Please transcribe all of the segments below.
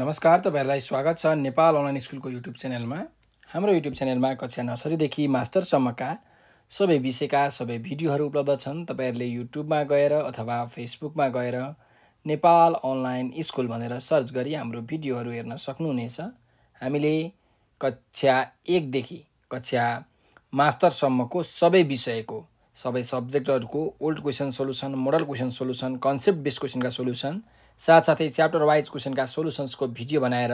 नमस्कार तपाईँहरूलाई स्वागत छ नेपाल अनलाइन स्कुलको युट्युब च्यानलमा हाम्रो युट्युब च्यानलमा कक्षा नर्सरीदेखि मास्टरसम्मका सबै विषयका सबै भिडियोहरू उपलब्ध छन् तपाईँहरूले युट्युबमा गएर अथवा फेसबुकमा गएर नेपाल अनलाइन स्कुल भनेर सर्च गरी हाम्रो भिडियोहरू हेर्न सक्नुहुनेछ हामीले कक्षा एकदेखि कक्षा मास्टरसम्मको सबै विषयको सबै सब्जेक्टहरूको old question solution model question solution concept base क्वेसनका सोल्युसन साथसाथै च्याप्टर वाइज क्वेसनका सोल्युसन्सको भिडियो बनाएर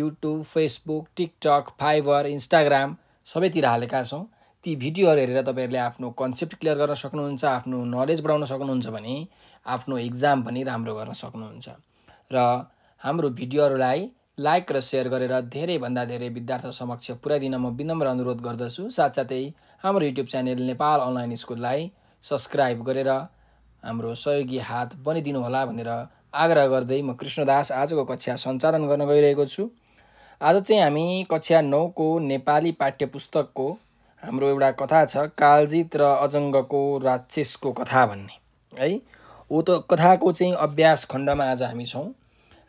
YouTube Facebook TikTok Viber Instagram सबैतिर हालेका छौँ ती भिडियोहरू हेरेर तपाईँहरूले आफ्नो कन्सेप्ट क्लियर गर्न सक्नुहुन्छ आफ्नो नलेज बढाउन सक्नुहुन्छ भने आफ्नो इक्जाम पनि राम्रो गर्न सक्नुहुन्छ र हाम्रो भिडियोहरूलाई लाइक र सेयर गरेर धेरैभन्दा धेरै विद्यार्थी समक्ष पुर्याइदिन म विनम्र अनुरोध गर्दछु साथसाथै हाम्रो युट्युब च्यानल नेपाल अनलाइन स्कुललाई सब्सक्राइब गरेर हाम्रो सहयोगी हात बनिदिनु होला भनेर आग्रह गर्दै म कृष्णदास आजको कक्षा सञ्चालन गर्न गइरहेको छु आज चाहिँ हामी कक्षा नौको नेपाली पाठ्य पुस्तकको हाम्रो एउटा कथा छ कालजित र अजङ्गको राक्षसको कथा भन्ने है ऊ त कथाको चाहिँ अभ्यास खण्डमा आज हामी छौँ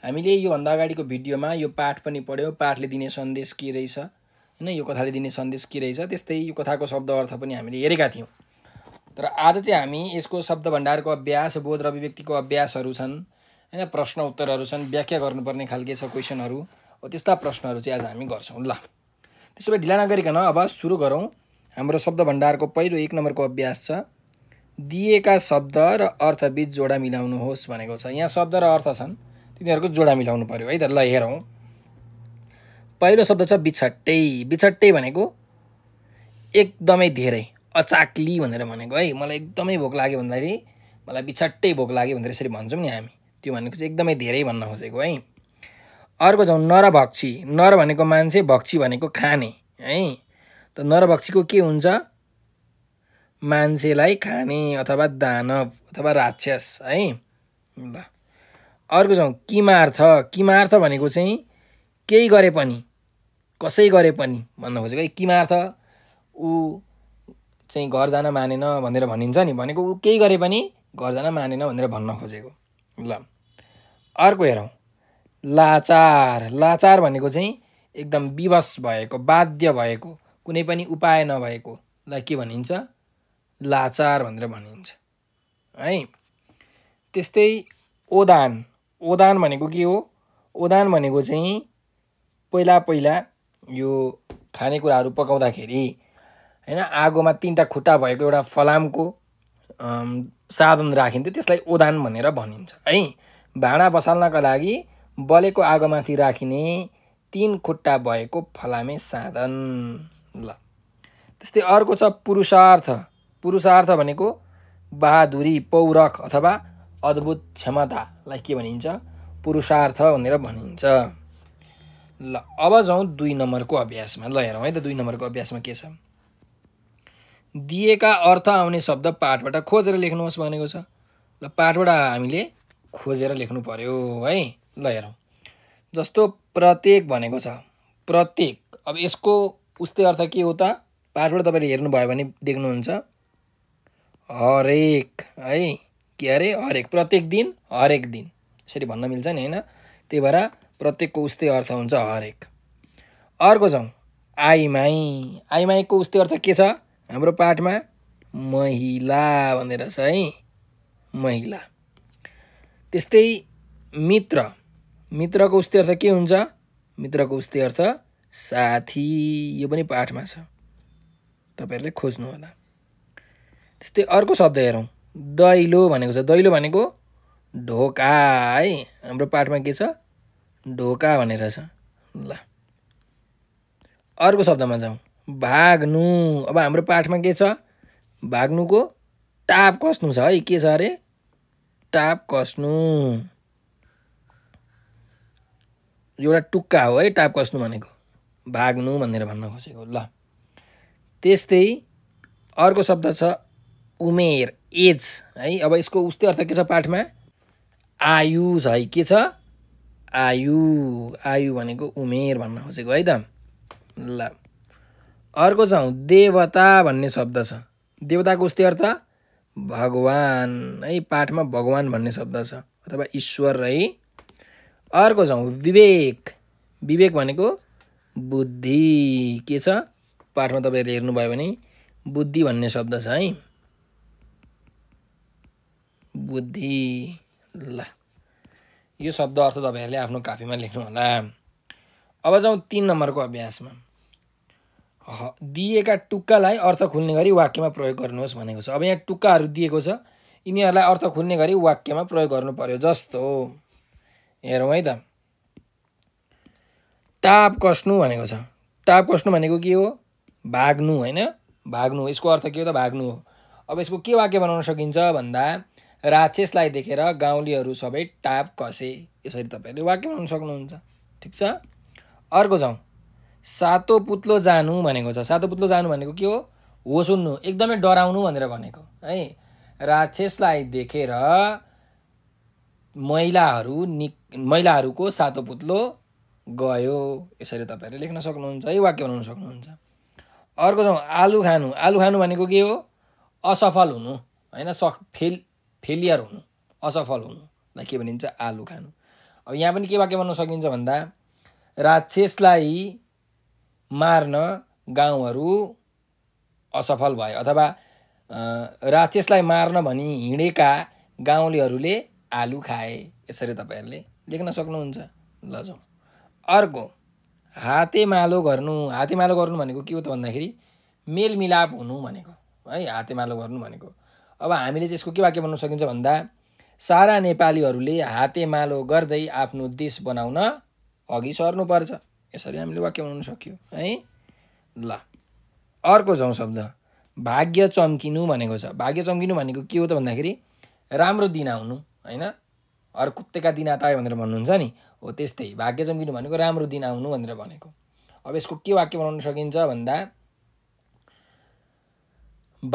हामीले योभन्दा अगाडिको भिडियोमा यो पाठ पनि पढ्यौँ पाठले दिने सन्देश के रहेछ होइन यो कथाले दिने सन्देश के रहेछ त्यस्तै यो कथाको शब्द अर्थ पनि हामीले हेरेका थियौँ तर आज चाहिँ हामी यसको शब्द भण्डारको अभ्यास बोध र अभिव्यक्तिको अभ्यासहरू छन् होइन प्रश्न उत्तरहरू छन् व्याख्या गर्नुपर्ने खालके छ क्वेसनहरू हो त्यस्ता प्रश्नहरू चाहिँ आज हामी गर्छौँ ल त्यसो भए ढिला नगरिकन अब सुरु गरौँ हाम्रो शब्द भण्डारको पहिलो एक नम्बरको अभ्यास छ दिएका शब्द र अर्थबीच जोडा मिलाउनुहोस् भनेको छ यहाँ शब्द र अर्थ छन् तिनीहरूको जोडा मिलाउनु पऱ्यो है त ल हेरौँ पहिलो शब्द छ बिछट्टै बिछट्टै भनेको एकदमै धेरै अचाक्ली भनेर भनेको है मलाई एकदमै भोक लाग्यो भन्दाखेरि मलाई बिछट्टै भोक लाग्यो भनेर यसरी भन्छौँ नि हामी त्यो भनेको चाहिँ एकदमै धेरै भन्न खोजेको है अर्को छौँ नरभक्षी नर भनेको मान्छे भक्षी भनेको खाने है त नरभक्षीको के हुन्छ मान्छेलाई खाने अथवा दानव अथवा राक्षस है ल अर्को छौँ किमार्थ किमार्थ भनेको चाहिँ केही गरे पनि कसै गरे पनि भन्न खोजेको है किमार्थ ऊ चाहिँ घर जान मानेन भनेर भनिन्छ नि भनेको ऊ केही गरे पनि घर जान मानेन भनेर भन्न खोजेको ल अर्को हेरौँ लाचार लाचार भनेको चाहिँ एकदम विवश भएको बाध्य भएको कुनै पनि उपाय नभएकोलाई के भनिन्छ लाचार भनेर भनिन्छ है त्यस्तै ओदान ओदान भनेको के हो ओदान भनेको चाहिँ पहिला पहिला यो खानेकुराहरू पकाउँदाखेरि होइन आगोमा तिनवटा खुट्टा भएको एउटा फलामको साधन राखिन्थ्यो त्यसलाई ओदान भनेर भनिन्छ है भाँडा बसाल्नका लागि बलेको आगोमाथि राखिने तिन खुट्टा भएको फलामे साधन ल त्यस्तै अर्को छ पुरुषार्थ पुरुषार्थ भनेको बहादुरी पौरख अथवा अद्भुत क्षमतालाई के भनिन्छ पुरुषार्थ भनेर भनिन्छ ल अब जाउँ दुई नम्बरको अभ्यासमा ल हेरौँ है त दुई नम्बरको अभ्यासमा के छ दिएका अर्थ आउने शब्द पाठबाट खोजेर लेख्नुहोस् भनेको छ ल पाठबाट हामीले खोजेर लेख्नु पऱ्यो है ल हेरौँ जस्तो प्रत्येक भनेको छ प्रत्येक अब यसको उस्तै अर्थ के हो त पाठबाट तपाईँले हेर्नुभयो भने देख्नुहुन्छ हरेक है के अरे हरेक प्रत्येक दिन हरेक दिन यसरी भन्न मिल्छ नि होइन त्यही भएर प्रत्येकको उस्तै अर्थ हुन्छ हरेक अर्को छौँ आइमाई आइमाईको उस्तै अर्थ के छ हाम्रो पाठमा महिला भनेर छ है महिला त्यस्तै मित्र मित्रको उस्तै अर्थ के हुन्छ मित्रको उस्तै अर्थ साथी यो पनि पाठमा छ तपाईँहरूले खोज्नु होला त्यस्तै अर्को शब्द हेरौँ दैलो भनेको छ दैलो भनेको ढोका है हाम्रो पाठमा के छ ढोका भनेर छ ल अर्को शब्दमा जाउँ भाग्नु अब हाम्रो पाठमा के छ भाग्नुको टाप कस्नु छ है के छ अरे टाप कस्नु एउटा टुक्का हो है टाप कस्नु भनेको भाग्नु भनेर भन्न खोजेको ल त्यस्तै अर्को शब्द छ उमेर एज है अब यसको उस्तै अर्थ के छ पाठमा आयु छ है के छ आयु आयु भनेको उमेर भन्न खोजेको है त ल अर्को छ देवता भन्ने शब्द छ देवताको उस्तै अर्थ भगवान् है पाठमा भगवान् भन्ने शब्द छ अथवा ईश्वर है अर्को छौँ विवेक विवेक भनेको बुद्धि के छ पाठमा तपाईँहरूले हेर्नुभयो भने बुद्धि भन्ने शब्द छ है बुद्धि ल यो शब्द अर्थ तपाईँहरूले आफ्नो कापीमा लेख्नु होला अब जाउँ तिन नम्बरको अभ्यासमा दिएका टुक्कालाई अर्थ खुल्ने गरी वाक्यमा प्रयोग गर्नुहोस् भनेको छ अब यहाँ टुक्काहरू दिएको छ यिनीहरूलाई अर्थ खुल्ने गरी वाक्यमा प्रयोग गर्नु पर्यो जस्तो हेरौँ है त टाप कस्नु भनेको छ टाप कस्नु भनेको के हो भाग्नु होइन भाग्नु यसको अर्थ के हो त भाग्नु हो अब यसको के वाक्य बनाउन सकिन्छ भन्दा राक्षसलाई देखेर गाउँलेहरू सबै टाप कसे यसरी तपाईँहरूले वाक्य बनाउन सक्नुहुन्छ ठिक छ अर्को जाउँ सातो पुत्लो जानु भनेको छ सातो पुत्लो जानु भनेको के हो हो सुन्नु एकदमै डराउनु भनेर भनेको है राक्षसलाई देखेर महिलाहरू नि महिलाहरूको सातो पुत्लो गयो यसरी तपाईँहरूले लेख्न सक्नुहुन्छ है वाक्य बनाउन सक्नुहुन्छ अर्को छ आलु खानु आलु खानु भनेको के हो असफल हुनु होइन स फेल फेलियर हुनु असफल हुनुलाई के भनिन्छ आलु खानु अब यहाँ पनि के वाक्य बनाउन सकिन्छ भन्दा राक्षसलाई मार्न गाउँहरू असफल भए अथवा राक्षसलाई मार्न भनी हिँडेका गाउँलेहरूले आलु खाए यसरी तपाईँहरूले लेख्न सक्नुहुन्छ ल जाउँ अर्को हातेमालो गर्नु हातेमालो गर्नु भनेको के हो त भन्दाखेरि मेलमिलाप हुनु भनेको है हातेमालो गर्नु भनेको अब हामीले चाहिँ यसको के वाक्य बनाउन सकिन्छ भन्दा सारा नेपालीहरूले हातेमालो गर्दै आफ्नो देश बनाउन अघि सर्नुपर्छ यसरी हामीले वाक्य बनाउन सक्यो है ल अर्को छौँ शब्द भाग्य चम्किनु भनेको छ भाग्य चम्किनु भनेको के हो त भन्दाखेरि राम्रो दिन आउनु होइन अरू कुत्तेका दिन आयो भनेर भन्नुहुन्छ नि हो त्यस्तै भाग्य चम्किनु भनेको राम्रो दिन आउनु भनेर भनेको अब यसको के वाक्य बनाउन सकिन्छ भन्दा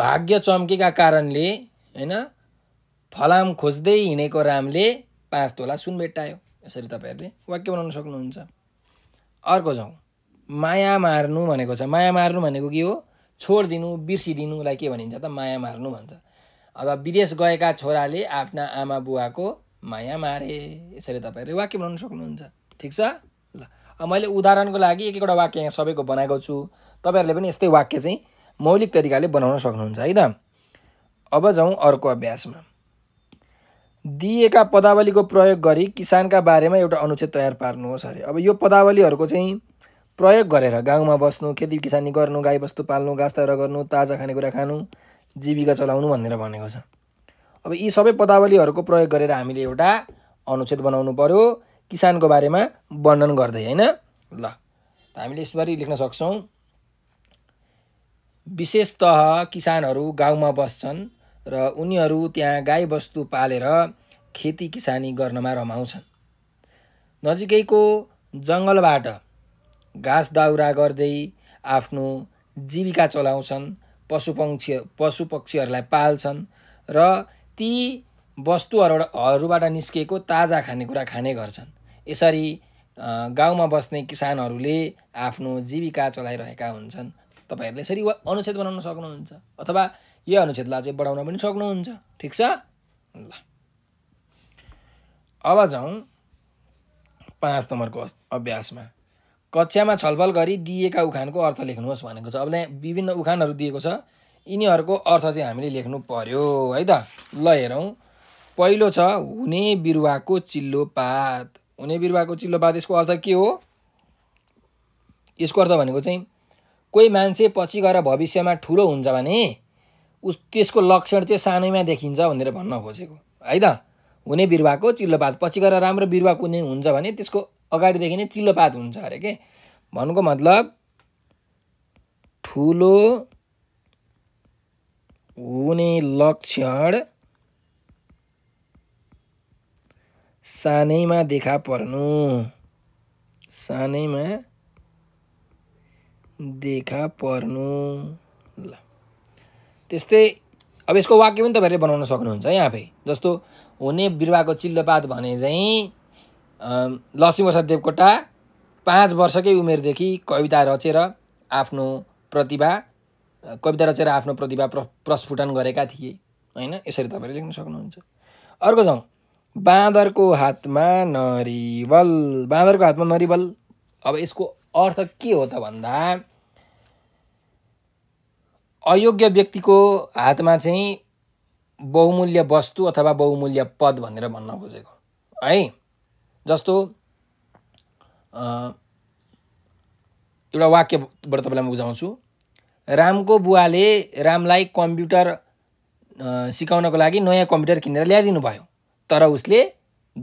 भाग्य चम्केका कारणले होइन फलाम खोज्दै हिँडेको रामले पाँच तोला सुन भेट्टायो यसरी तपाईँहरूले वाक्य बनाउन सक्नुहुन्छ अर्को जाउँ माया मार्नु भनेको छ माया मार्नु भनेको के हो छोडिदिनु बिर्सिदिनुलाई के भनिन्छ त माया मार्नु भन्छ अब विदेश गएका छोराले आफ्ना आमा बुवाको माया मारे यसरी तपाईँहरूले वाक्य बनाउनु सक्नुहुन्छ ठिक छ ल अब मैले उदाहरणको लागि एक एकवटा वाक्य यहाँ सबैको बनाएको छु तपाईँहरूले पनि यस्तै वाक्य चाहिँ मौलिक तरिकाले बनाउन सक्नुहुन्छ है त अब जाउँ अर्को अभ्यासमा दिएका पदावलीको प्रयोग गरी किसानका बारेमा एउटा अनुच्छेद तयार पार्नुहोस् अरे अब यो पदावलीहरूको चाहिँ प्रयोग गरेर गाउँमा बस्नु खेती किसानी गर्नु गाईबस्तु पाल्नु घाँस तयार गर्नु ताजा खानेकुरा खानु जीविका चलाउनु भनेर भनेको छ अब यी सबै पदावलीहरूको प्रयोग गरेर हामीले एउटा अनुच्छेद बनाउनु पऱ्यो किसानको बारेमा वर्णन गर्दै होइन ल हामीले यसबारे लेख्न सक्छौँ विशेषतः किसानहरू गाउँमा बस्छन् र उनीहरू त्यहाँ गाईबस्तु पालेर खेती किसानी गर्नमा रमाउँछन् नजिकैको जङ्गलबाट घाँस दाउरा गर्दै आफ्नो जीविका चलाउँछन् पशुपक्षी पशु पक्षीहरूलाई पाल्छन् र ती वस्तुहरूबाट निस्किएको ताजा खानेकुरा खाने गर्छन् यसरी गाउँमा बस्ने किसानहरूले आफ्नो जीविका चलाइरहेका हुन्छन् तपाईँहरूले यसरी वा अनुच्छेद बनाउन सक्नुहुन्छ अथवा यो अनुच्छेदलाई चाहिँ बढाउन पनि सक्नुहुन्छ ठिक छ ल अब जाउँ पाँच नम्बरको अभ्यासमा कक्षामा छलफल गरी दिएका उखानको अर्थ लेख्नुहोस् भनेको छ अब यहाँ विभिन्न उखानहरू दिएको छ यिनीहरूको अर्थ चाहिँ हामीले लेख्नु पर्यो है त ल हेरौँ पहिलो छ हुने बिरुवाको चिल्लो पात हुने बिरुवाको चिल्लो पात यसको अर्थ के हो यसको अर्थ भनेको चाहिँ कोही मान्छे पछि गएर भविष्यमा ठुलो हुन्छ भने उस त्यसको लक्षण चाहिँ सानैमा देखिन्छ भनेर भन्न खोजेको है त हुने बिरुवाको चिल्लोपात पछि गएर राम्रो बिरुवा कुनै हुन्छ भने त्यसको अगाडिदेखि नै चिल्लोपात हुन्छ अरे के भन्नुको मतलब ठुलो हुने लक्षण सानैमा देखा पर्नु सानैमा देखा पर्नु ल त्यस्तै अब यसको वाक्य पनि तपाईँहरूले बनाउन सक्नुहुन्छ है आफै जस्तो हुने बिरुवाको चिल्लोपात भने चाहिँ लक्ष्मीप्रसाद देवकोटा पाँच वर्षकै उमेरदेखि कविता रचेर आफ्नो प्रतिभा कविता रचेर आफ्नो प्रतिभा प्र प्रस्फुटन गरेका थिए होइन यसरी तपाईँले लेख्न सक्नुहुन्छ अर्को जाउँ बाँदरको हातमा नरिवल बाँदरको हातमा नरिवल अब यसको अर्थ के हो त भन्दा अयोग्य व्यक्तिको हातमा चाहिँ बहुमूल्य वस्तु अथवा बहुमूल्य पद भनेर भन्न खोजेको है जस्तो एउटा वाक्यबाट तपाईँलाई म बुझाउँछु रामको बुवाले रामलाई कम्प्युटर सिकाउनको लागि नयाँ कम्प्युटर किनेर ल्याइदिनु भयो तर उसले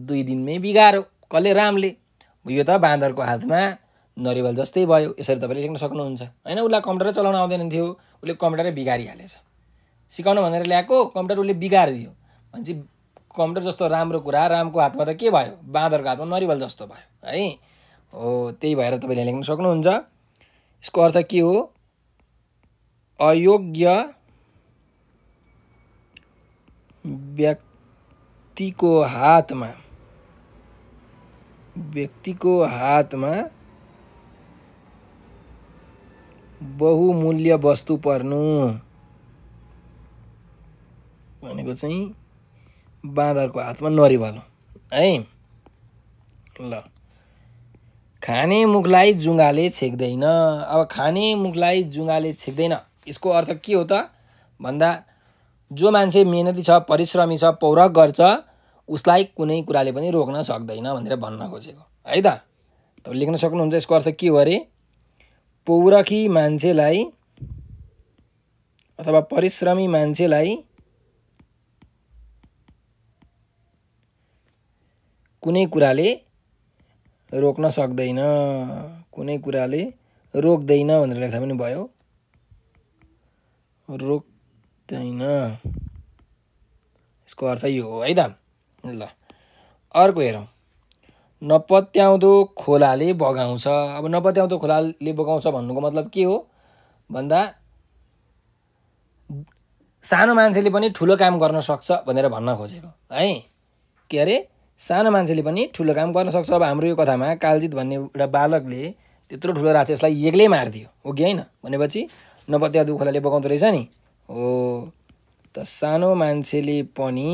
दुई दिनमै बिगाऱ्यो कसले रामले यो त बाँदरको हातमा नरिवल जस्तै भयो यसरी तपाईँले लेख्न सक्नुहुन्छ होइन उसलाई कम्प्युटर चलाउन आउँदैन थियो उसले कम्प्युटरै बिगारिहालेछ सिकाउनु भनेर ल्याएको कम्प्युटर उसले बिगारिदियो भनेपछि कम्प्युटर जस्तो राम्रो कुरा रामको हातमा त के भयो बाँदरको हातमा नरिवल जस्तो भयो है हो त्यही भएर तपाईँले लेख्न सक्नुहुन्छ यसको अर्थ के हो अयोग्य व्यक्तिको हातमा व्यक्तिको हातमा बहुमूल्य वस्तु पर्नु भनेको चाहिँ बाँदरको हातमा नरिवल है ल खाने मुखलाई जुङ्गाले छेक्दैन अब खाने मुखलाई जुङ्गाले छेक्दैन यसको अर्थ के हो त भन्दा जो मान्छे मेहनती छ परिश्रमी छ पौरख गर्छ उसलाई कुनै कुराले पनि रोक्न सक्दैन भनेर भन्न खोजेको है त तपाईँ लेख्न सक्नुहुन्छ यसको अर्थ के हो अरे पौरखी मान्छेलाई अथवा परिश्रमी मान्छेलाई कुनै कुराले रोक्न सक्दैन कुनै कुराले रोक्दैन भनेर लेख्दा पनि भयो रोक्दैन यसको अर्थ यो हो है त ल अर्को हेरौँ नपत्याउँदो खोलाले बगाउँछ अब नपत्याउँदो खोलाले बगाउँछ भन्नुको मतलब के हो भन्दा सानो मान्छेले पनि ठुलो काम गर्न सक्छ भनेर भन्न खोजेको है के अरे सानो मान्छेले पनि ठुलो काम गर्न सक्छ अब हाम्रो यो कथामा कालजित भन्ने एउटा बालकले त्यत्रो ठुलो यसलाई एक्लै मारिदियो हो कि होइन भनेपछि नपत्याउँदो खोलाले बगाउँदो रहेछ नि हो त सानो मान्छेले पनि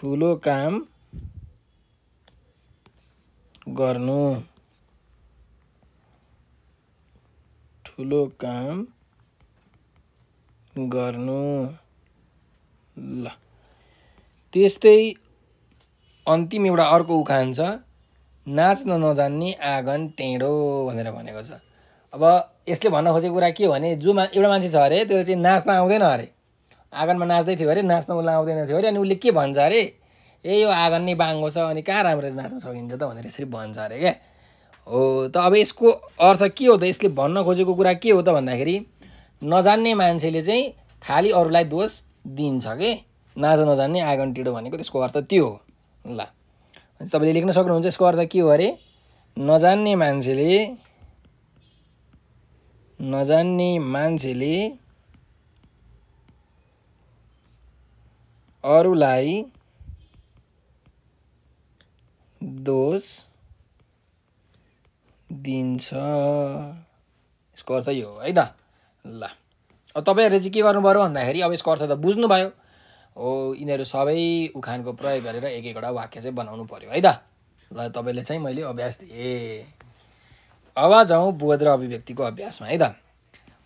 ठुलो काम गर्नु ठुलो काम गर्नु ल त्यस्तै अन्तिम एउटा अर्को उखान छ नाच्न नजान्ने आँगन टेढो भनेर भनेको छ अब यसले भन्न खोजेको कुरा के भने जो मा एउटा मान्छे छ अरे त्यसले चाहिँ नाच्न आउँदैन अरे आँगनमा नाच्दै थियो अरे नाच्न उसलाई आउँदैन थियो अरे अनि उसले के भन्छ अरे ए यो आँगन नै बाङ्गो छ अनि कहाँ राम्ररी नाच्न सकिन्छ त भनेर यसरी भन्छ अरे क्या हो त अब यसको अर्थ के हो त यसले भन्न खोजेको कुरा के हो त भन्दाखेरि नजान्ने मान्छेले चाहिँ खालि अरूलाई दोष दिन्छ कि नाच नजान्ने आँगन टिडो भनेको त्यसको अर्थ त्यो हो ल तपाईँले लेख्न सक्नुहुन्छ यसको अर्थ के हो अरे नजान्ने मान्छेले नजान्ने मान्छेले अरूलाई दोष दिन्छ यसको अर्थ यो है त ल अब तपाईँहरूले चाहिँ के गर्नु पऱ्यो भन्दाखेरि अब यसको अर्थ त बुझ्नुभयो हो यिनीहरू सबै उखानको प्रयोग गरेर एक एकवटा वाक्य चाहिँ बनाउनु पऱ्यो है त ल तपाईँले चाहिँ मैले अभ्यास दिएँ अब जाउँ बोध र अभिव्यक्तिको अभ्यासमा है त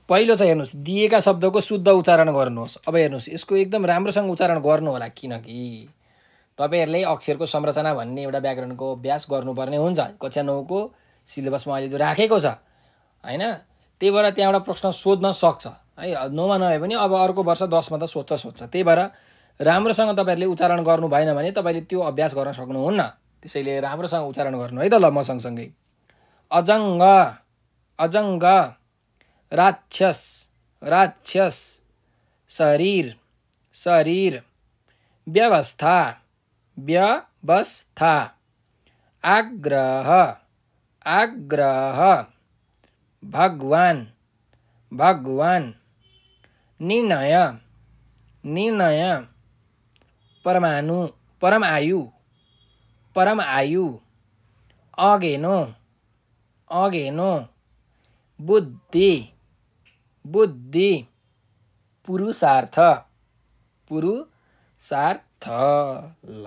पहिलो चाहिँ हेर्नुहोस् दिएका शब्दको शुद्ध उच्चारण गर्नुहोस् अब हेर्नुहोस् यसको एकदम राम्रोसँग उच्चारण गर्नु होला किनकि तपाईँहरूले अक्षरको संरचना भन्ने एउटा व्याकरणको अभ्यास गर्नुपर्ने हुन्छ कक्षा नौको सिलेबसमा अहिले त्यो राखेको छ होइन त्यही भएर त्यहाँबाट प्रश्न सोध्न सक्छ है नौमा नभए पनि अब अर्को वर्ष दसमा त सोध्छ सोध्छ त्यही भएर राम्रोसँग तपाईँहरूले उच्चारण गर्नु भएन भने तपाईँले त्यो अभ्यास गर्न सक्नुहुन्न त्यसैले राम्रोसँग उच्चारण गर्नु है त ल म सँगसँगै अजङ्ग अजङ्ग राक्षस राक्षस शरीर शरीर व्यवस्था व्यवस्था आग्रह आग्रह भगवान भगवान निर्णय निर्णय परमाणु परमायु परमायु अगेनो अगेनो बुद्धि बुद्धि पुरुषार्थ पुरुषार्थ ल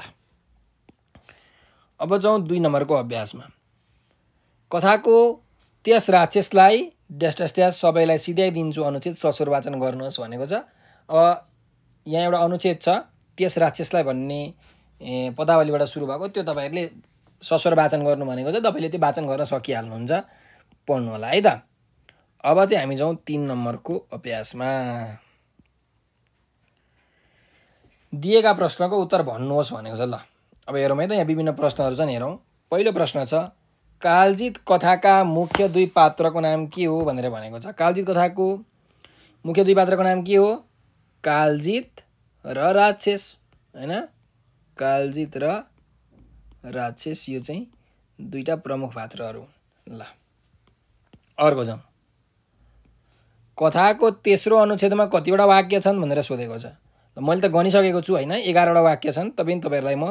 अब जाउँ दुई नम्बरको अभ्यासमा कथाको त्यस राक्षसलाई ड्यास ड्यास ड्यास सबैलाई सिध्याइदिन्छु अनुच्छेद ससुर वाचन गर्नुहोस् भनेको छ अब यहाँ एउटा अनुच्छेद छ त्यस राक्षसलाई भन्ने पदावलीबाट सुरु भएको त्यो तपाईँहरूले ससुर वाचन गर्नु भनेको छ तपाईँले त्यो वाचन गर्न सकिहाल्नुहुन्छ पढ्नु होला है त अब चाहिँ हामी जाउँ तिन नम्बरको अभ्यासमा दिएका प्रश्नको उत्तर भन्नुहोस् भनेको छ ल अब हेरौँ है त यहाँ विभिन्न प्रश्नहरू छन् हेरौँ पहिलो प्रश्न छ कालजित कथाका मुख्य दुई पात्रको नाम के हो भनेर भनेको छ कालजित कथाको मुख्य दुई पात्रको नाम के हो कालजित र राक्षस होइन कालजित र राक्षस यो चाहिँ दुईवटा प्रमुख पात्रहरू ल अर्को जाउँ कथाको तेस्रो अनुच्छेदमा कतिवटा वाक्य छन् भनेर सोधेको छ मैले त गनिसकेको छु होइन एघारवटा वाक्य छन् पनि तपाईँहरूलाई म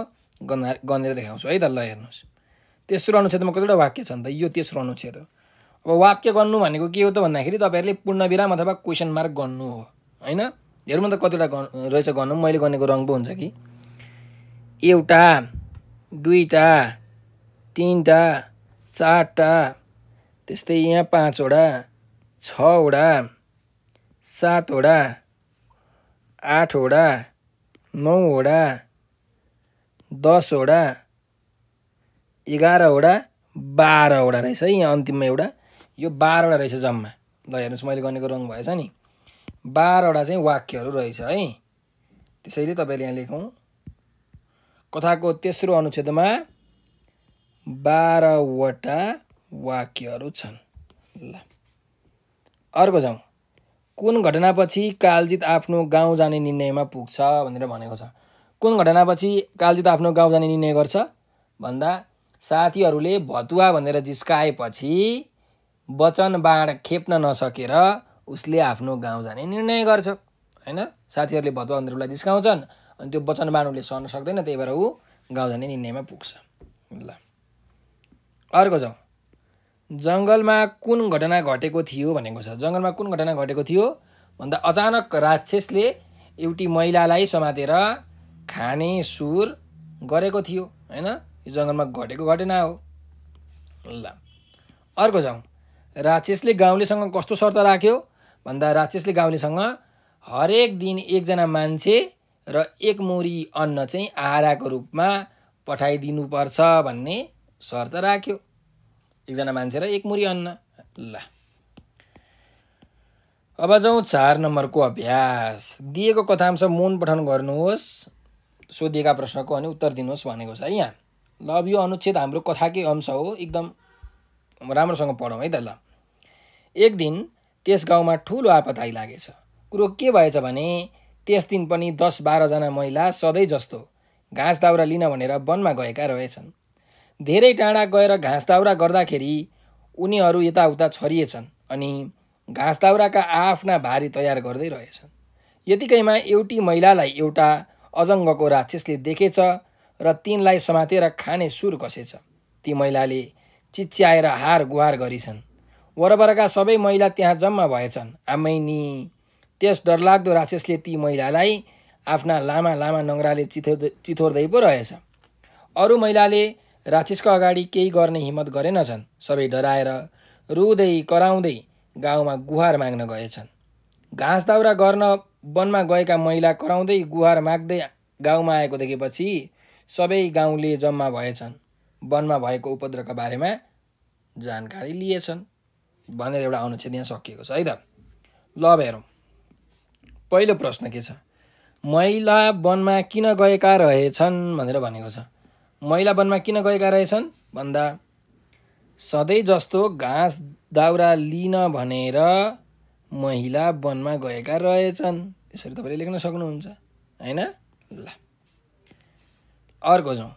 गना गनेर देखाउँछु है त ल हेर्नुहोस् तेस्रो अनुच्छेदमा कतिवटा वाक्य छन् त यो तेस्रो अनुच्छेद हो अब वाक्य गर्नु भनेको के हो त भन्दाखेरि तपाईँहरूले पूर्णविराम अथवा क्वेसन मार्क गर्नु हो होइन हेरौँ त कतिवटा रहेछ गर्नु मैले गनेको रङ पो हुन्छ कि एउटा दुईवटा तिनवटा चारवटा त्यस्तै यहाँ पाँचवटा छवटा सातवटा आठवटा नौवटा दसवटा एघारवटा बाह्रवटा रहेछ है यहाँ अन्तिममा एउटा यो बाह्रवटा रहेछ जम्मा ल हेर्नुहोस् मैले गर्नेको रङ भएछ नि बाह्रवटा चाहिँ वाक्यहरू रहेछ है त्यसैले तपाईँले यहाँ लेखौँ कथाको तेस्रो अनुच्छेदमा बाह्रवटा वाक्यहरू छन् ल अर्को जाउँ कुन घटनापछि कालजित आफ्नो गाउँ जाने निर्णयमा पुग्छ भनेर भनेको छ कुन घटनापछि कालजित आफ्नो गाउँ जाने निर्णय गर्छ भन्दा साथीहरूले भतुवा भनेर जिस्काएपछि वचन बाँड खेप्न नसकेर उसले आफ्नो गाउँ जाने निर्णय गर्छ होइन साथीहरूले भतुवा भनेर उसलाई जिस्काउँछन् अनि त्यो वचन बाँड उसले सहन सक्दैन त्यही भएर ऊ गाउँ जाने निर्णयमा पुग्छ ल अर्को जाउँ जङ्गलमा कुन घटना घटेको थियो भनेको छ जङ्गलमा कुन घटना घटेको थियो भन्दा अचानक राक्षसले एउटी महिलालाई समातेर खाने सुर गरेको थियो होइन यो जङ्गलमा घटेको घटना हो ल अर्को जाउँ राक्षसले गाउँलेसँग कस्तो शर्त राख्यो भन्दा राक्षसले गाउँलेसँग हरेक दिन एकजना मान्छे र एक मुरी अन्न चाहिँ आहाराको रूपमा पठाइदिनुपर्छ भन्ने शर्त राख्यो एकजना मान्छे र एक मुरी अन्न ल अब जाउँ चार नम्बरको अभ्यास दिएको कथांश मौन पठन गर्नुहोस् सोधिएका प्रश्नको अनि उत्तर दिनुहोस् भनेको छ है यहाँ ल अब यो अनुच्छेद हाम्रो कथाकै अंश हो एकदम राम्रोसँग पढौँ है त ल एक दिन त्यस गाउँमा ठुलो आपत आइलागेछ कुरो के भएछ भने त्यस दिन पनि दस बाह्रजना महिला सधैँ जस्तो घाँस दाउरा लिन भनेर वनमा गएका रहेछन् धेरै टाढा गएर घाँस दाउरा गर्दाखेरि उनीहरू यताउता छरिएछन् अनि घाँस दाउराका आआफ्ना भारी तयार गर्दै रहेछन् यतिकैमा एउटी महिलालाई एउटा अजङ्गको राक्षसले देखेछ र तिनलाई समातेर खाने सुर कसेछ ती महिलाले चिच्याएर हार गुहार गरिछन् वरपरका सबै महिला त्यहाँ जम्मा भएछन् आमै नि त्यस डरलाग्दो राक्षसले ती महिलालाई आफ्ना लामा लामा नङ्ग्राले चिथो चिथोर्दै पो रहेछ अरू महिलाले राक्षसको अगाडि केही गर्ने हिम्मत गरेनछन् सबै डराएर रुँदै कराउँदै गाउँमा गुहार माग्न गएछन् घाँस दाउरा गर्न वनमा गएका महिला कराउँदै गुहार माग्दै गाउँमा आएको देखेपछि सबै गाउँले जम्मा भएछन् वनमा भएको उपद्रवका बारेमा जानकारी लिएछन् भनेर एउटा अनुच्छेद यहाँ सकिएको छ है त ल हेरौँ पहिलो प्रश्न के छ महिला वनमा किन गएका रहेछन् भनेर भनेको छ मैला वनमा किन गएका रहेछन् भन्दा सधैँ जस्तो घाँस दाउरा लिन भनेर महिला वनमा गएका रहेछन् यसरी तपाईँले लेख्न सक्नुहुन्छ होइन ल अर्को जाउँ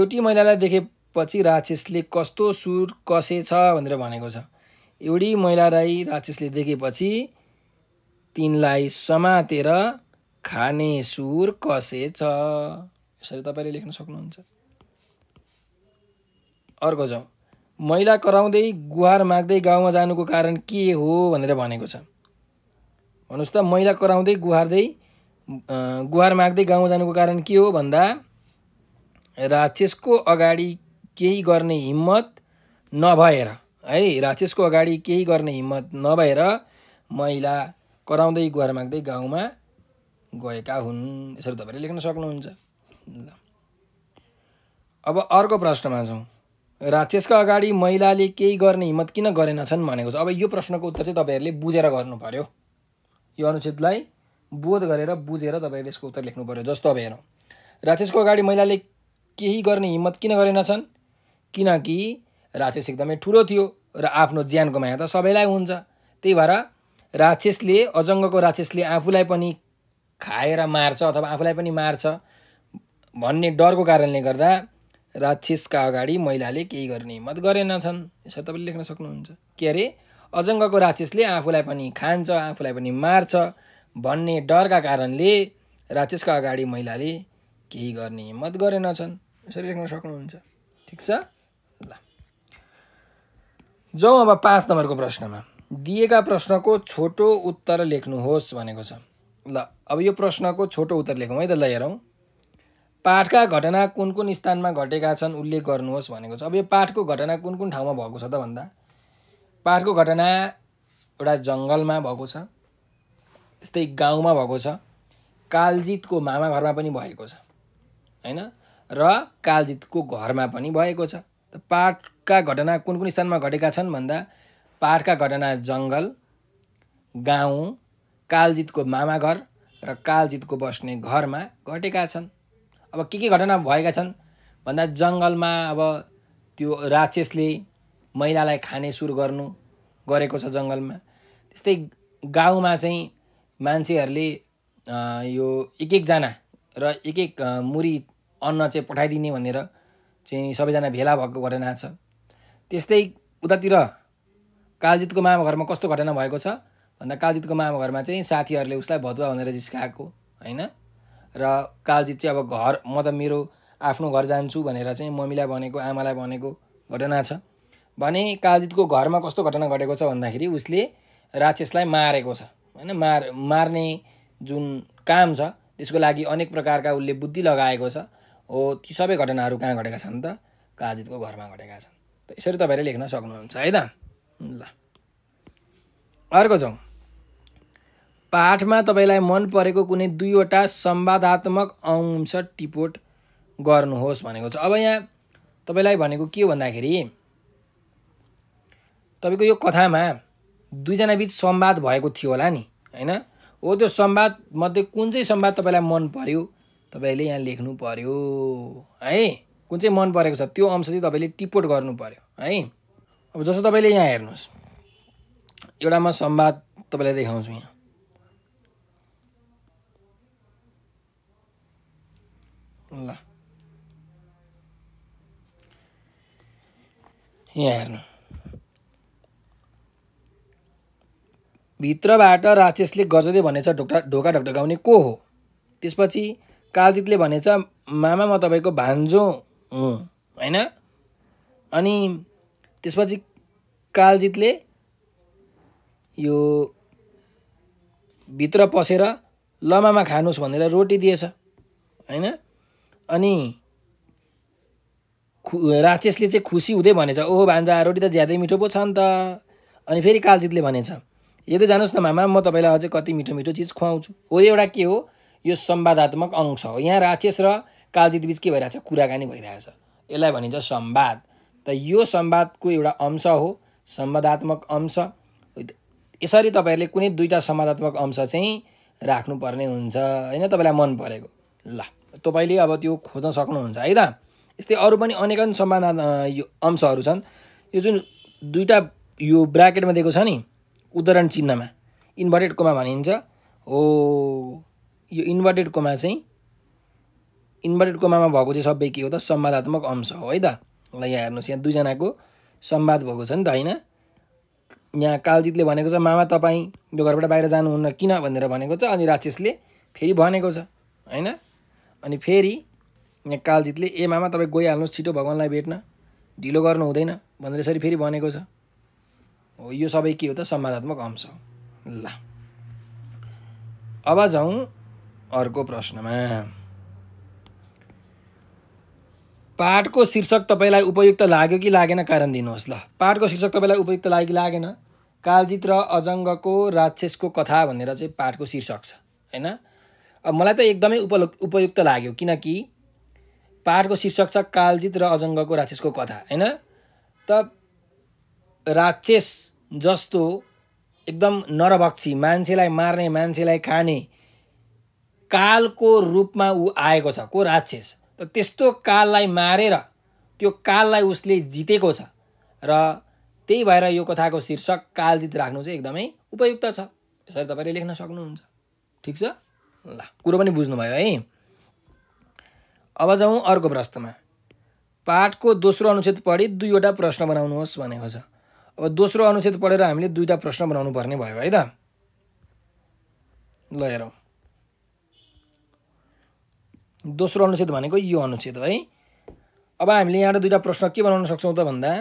एउटी महिलालाई देखेपछि राक्षसले कस्तो सुर छ भनेर भनेको छ एउटी महिलालाई राक्षसले देखेपछि तिनलाई समातेर खाने सुर छ यसरी तपाईँले लेख्न सक्नुहुन्छ अर्को जाउँ मैला कराउँदै गुहार माग्दै गाउँमा जानुको कारण के हो भनेर भनेको छ भन्नुहोस् त मैला कराउँदै गुहार्दै गुहार माग्दै गाउँमा जानुको कारण के हो भन्दा राक्षसको अगाडि केही गर्ने हिम्मत नभएर है राक्षसको अगाडि केही गर्ने हिम्मत नभएर महिला कराउँदै गुहार माग्दै गाउँमा गएका हुन् यसरी तपाईँले लेख्न सक्नुहुन्छ अब अर्को प्रश्नमा जाउँ राक्षसका अगाडि महिलाले केही गर्ने हिम्मत किन गरेन छन् भनेको छ अब यो प्रश्नको उत्तर चाहिँ तपाईँहरूले बुझेर गर्नु पऱ्यो यो अनुच्छेदलाई बोध गरेर बुझेर तपाईँहरूले यसको उत्तर लेख्नु पऱ्यो जस्तो अब हेरौँ राक्षसको अगाडि महिलाले केही गर्ने हिम्मत किन गरेन छन् किनकि राक्षस एकदमै ठुलो थियो र आफ्नो ज्यानको माया त सबैलाई हुन्छ त्यही भएर राक्षसले अजङ्गको राक्षसले आफूलाई पनि खाएर मार्छ अथवा आफूलाई पनि मार्छ भन्ने डरको कारणले गर्दा राक्षसका अगाडि महिलाले केही गर्ने हिम्मत गरेनछन् यसरी तपाईँले लेख्न सक्नुहुन्छ के अरे अजङ्गको राक्षसले आफूलाई पनि खान्छ आफूलाई पनि मार्छ भन्ने डरका कारणले राक्षसका अगाडि महिलाले केही गर्ने हिम्मत गरेनछन् यसरी लेख्न सक्नुहुन्छ ठिक छ ल जाउँ अब पाँच नम्बरको प्रश्नमा दिएका प्रश्नको छोटो उत्तर लेख्नुहोस् भनेको छ ल अब यो प्रश्नको छोटो उत्तर लेखौँ है त ल हेरौँ पाठका घटना कुन कुन स्थानमा घटेका छन् उल्लेख गर्नुहोस् भनेको छ अब यो पाठको घटना कुन कुन ठाउँमा भएको छ त भन्दा पाठको घटना एउटा जङ्गलमा भएको छ यस्तै गाउँमा भएको छ कालजितको मामा घरमा पनि भएको छ होइन र कालजितको घरमा पनि भएको छ त पाठका घटना कुन कुन स्थानमा घटेका छन् भन्दा पाठका घटना जङ्गल गाउँ कालजितको मामा घर र कालजितको बस्ने घरमा घटेका छन् अब के के घटना भएका छन् भन्दा जङ्गलमा अब त्यो राक्षसले महिलालाई खाने सुरु गर्नु गरेको छ जङ्गलमा त्यस्तै गाउँमा चाहिँ मान्छेहरूले यो एक एकजना र एक एक मुरी अन्न चाहिँ पठाइदिने भनेर चाहिँ सबैजना भेला भएको घटना छ त्यस्तै उतातिर कालजितको मामा घरमा कस्तो घटना भएको छ भन्दा कालजितको मामा घरमा चाहिँ साथीहरूले उसलाई भदुवा भनेर जिस्काएको होइन र कालजित चाहिँ अब घर म त मेरो आफ्नो घर जान्छु भनेर चाहिँ मम्मीलाई भनेको आमालाई भनेको घटना छ भने कालजितको घरमा कस्तो घटना घटेको छ भन्दाखेरि उसले राक्षसलाई मारेको छ होइन मार मार्ने जुन काम छ त्यसको लागि अनेक प्रकारका उसले बुद्धि लगाएको छ हो ती सबै घटनाहरू कहाँ घटेका छन् त कालजितको घरमा घटेका छन् त यसरी तपाईँले लेख्न सक्नुहुन्छ है त ल अर्को जाउँ पाठमा तपाईँलाई मन परेको कुनै दुईवटा सम्वादात्मक अंश टिपोट गर्नुहोस् भनेको छ अब यहाँ तपाईँलाई भनेको के भन्दाखेरि तपाईँको यो कथामा दुईजना बिच संवाद भएको थियो होला नि होइन हो त्यो संवादमध्ये कुन चाहिँ संवाद तपाईँलाई मन पर्यो तपाईँले यहाँ लेख्नु पर्यो है कुन चाहिँ मन परेको छ त्यो अंश चाहिँ तपाईँले टिपोट गर्नु पर्यो है अब जस्तो तपाईँले यहाँ हेर्नुहोस् एउटा म संवाद तपाईँलाई देखाउँछु यहाँ ल यहाँ हेर्नु भित्रबाट राचेसले गजले भनेछ ढोका ढोका ढकढकाउने को हो त्यसपछि कालजितले भनेछ मामा म तपाईँको भान्जो हुँ होइन अनि त्यसपछि कालजितले यो भित्र पसेर लमामा खानुहोस् भनेर रोटी दिएछ होइन अनि खु राक्षसले चाहिँ खुसी हुँदै भनेछ ओहो भान्जा रोटी त ज्यादै मिठो पो छ नि त अनि फेरि कालजितले भनेछ यदै जानुहोस् न मामा म तपाईँलाई अझै कति मिठो मिठो चिज खुवाउँछु हो एउटा के हो यो संवादात्मक अंश हो यहाँ राचेस र कालजित बिच के भइरहेछ कुराकानी भइरहेछ यसलाई भनिन्छ संवाद त यो संवादको एउटा अंश हो संवादात्मक अंश यसरी तपाईँहरूले कुनै दुईवटा संवादात्मक अंश चाहिँ राख्नुपर्ने हुन्छ होइन तपाईँलाई मन परेको ल तपाईँले अब त्यो खोज्न सक्नुहुन्छ है त यस्तै अरू पनि अनेकन सम्मान यो अंशहरू छन् यो जुन दुईवटा यो ब्राकेटमा दिएको छ नि उदाहरण चिन्हमा इन्भर्टेड कोमा भनिन्छ हो यो इन्भर्टेड कोमा चाहिँ इन्भर्टेड कोमामा भएको चाहिँ सबै के हो त सम्वादात्मक अंश हो है त ल यहाँ हेर्नुहोस् यहाँ दुईजनाको सम्वाद भएको छ नि त होइन यहाँ कालजितले भनेको छ मामा तपाईँ यो घरबाट बाहिर जानुहुन्न किन भनेर भनेको छ अनि राक्षसले फेरि भनेको छ होइन अनि फेरि यहाँ कालजितले ए मामा तपाईँ गइहाल्नुहोस् छिटो भगवान्लाई भेट्न ढिलो गर्नु हुँदैन भनेर यसरी फेरि भनेको छ हो यो सबै के हो त सम्वादात्मक अंश हो ल अब जाउँ अर्को प्रश्नमा पाठको शीर्षक तपाईँलाई उपयुक्त लाग्यो कि लागेन कारण दिनुहोस् ल पाठको शीर्षक तपाईँलाई उपयुक्त लाग्यो कि लागेन कालजित र अजङ्गको राक्षसको कथा भनेर चाहिँ पाठको शीर्षक छ होइन अब मलाई त एकदमै उप उपयुक्त लाग्यो किनकि पाठको शीर्षक छ कालजित र अजङ्गको राक्षसको कथा होइन त राक्षस जस्तो एकदम नरभक्षी मान्छेलाई मार्ने मान्छेलाई खाने कालको रूपमा ऊ आएको छ को राक्षस त त्यस्तो काललाई मारेर त्यो काललाई उसले जितेको छ र त्यही भएर यो कथाको शीर्षक कालजित राख्नु चाहिँ एकदमै उपयुक्त छ यसरी तपाईँले लेख्न सक्नुहुन्छ ठिक छ ल कुरो पनि बुझ्नुभयो है अब जाउँ अर्को प्रश्नमा पाठको दोस्रो अनुच्छेद पढी दुईवटा प्रश्न बनाउनुहोस् भनेको छ अब दोस्रो अनुच्छेद पढेर हामीले दुईवटा प्रश्न बनाउनु पर्ने भयो है त ल हेरौँ दोस्रो अनुच्छेद भनेको यो अनुच्छेद है अब हामीले यहाँबाट दुईवटा प्रश्न के बनाउन सक्छौँ त भन्दा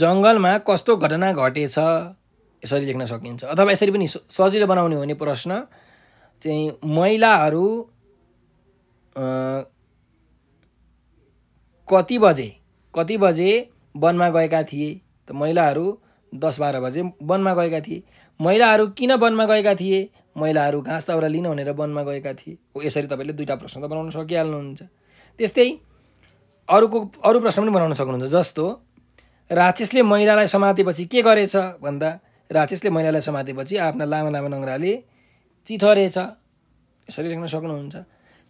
जङ्गलमा कस्तो घटना घटेछ यसरी लेख्न सकिन्छ अथवा यसरी पनि सजिलो बनाउने हो भने प्रश्न चाहिँ महिलाहरू कति बजे कति बजे वनमा गएका थिए त महिलाहरू दस बाह्र बजे वनमा गएका थिए महिलाहरू किन वनमा गएका थिए महिलाहरू घाँस दाउरा लिन भनेर वनमा गएका थिए हो यसरी तपाईँले दुईवटा प्रश्न त बनाउन सकिहाल्नुहुन्छ त्यस्तै अरूको अरू प्रश्न पनि बनाउन सक्नुहुन्छ जस्तो राक्षसले मैलालाई समातेपछि के गरेछ भन्दा राक्षसले महिलालाई समातेपछि आफ्ना लामा लामा नङ्ग्राले चिथरेछ यसरी लेख्न सक्नुहुन्छ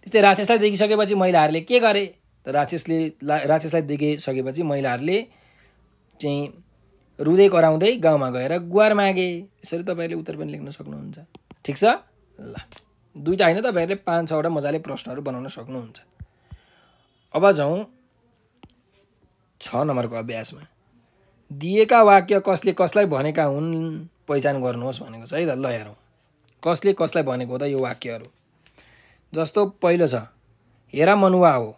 त्यस्तै राक्षसलाई देखिसकेपछि महिलाहरूले के गरे त राक्षसले ला राक्षसलाई देखिसकेपछि महिलाहरूले चाहिँ रुँदै कराउँदै गाउँमा गएर गुहार मागे यसरी तपाईँहरूले उत्तर पनि लेख्न सक्नुहुन्छ ठिक छ ल दुईवटा होइन तपाईँहरूले पाँच छवटा मजाले प्रश्नहरू बनाउन सक्नुहुन्छ अब जाउँ छ नम्बरको अभ्यासमा दिएका वाक्य कसले कसलाई भनेका हुन् पहिचान गर्नुहोस् भनेको छ है त ल हेरौँ कसले कसलाई भनेको हो त यो वाक्यहरू जस्तो पहिलो छ हेरा मनुवा हो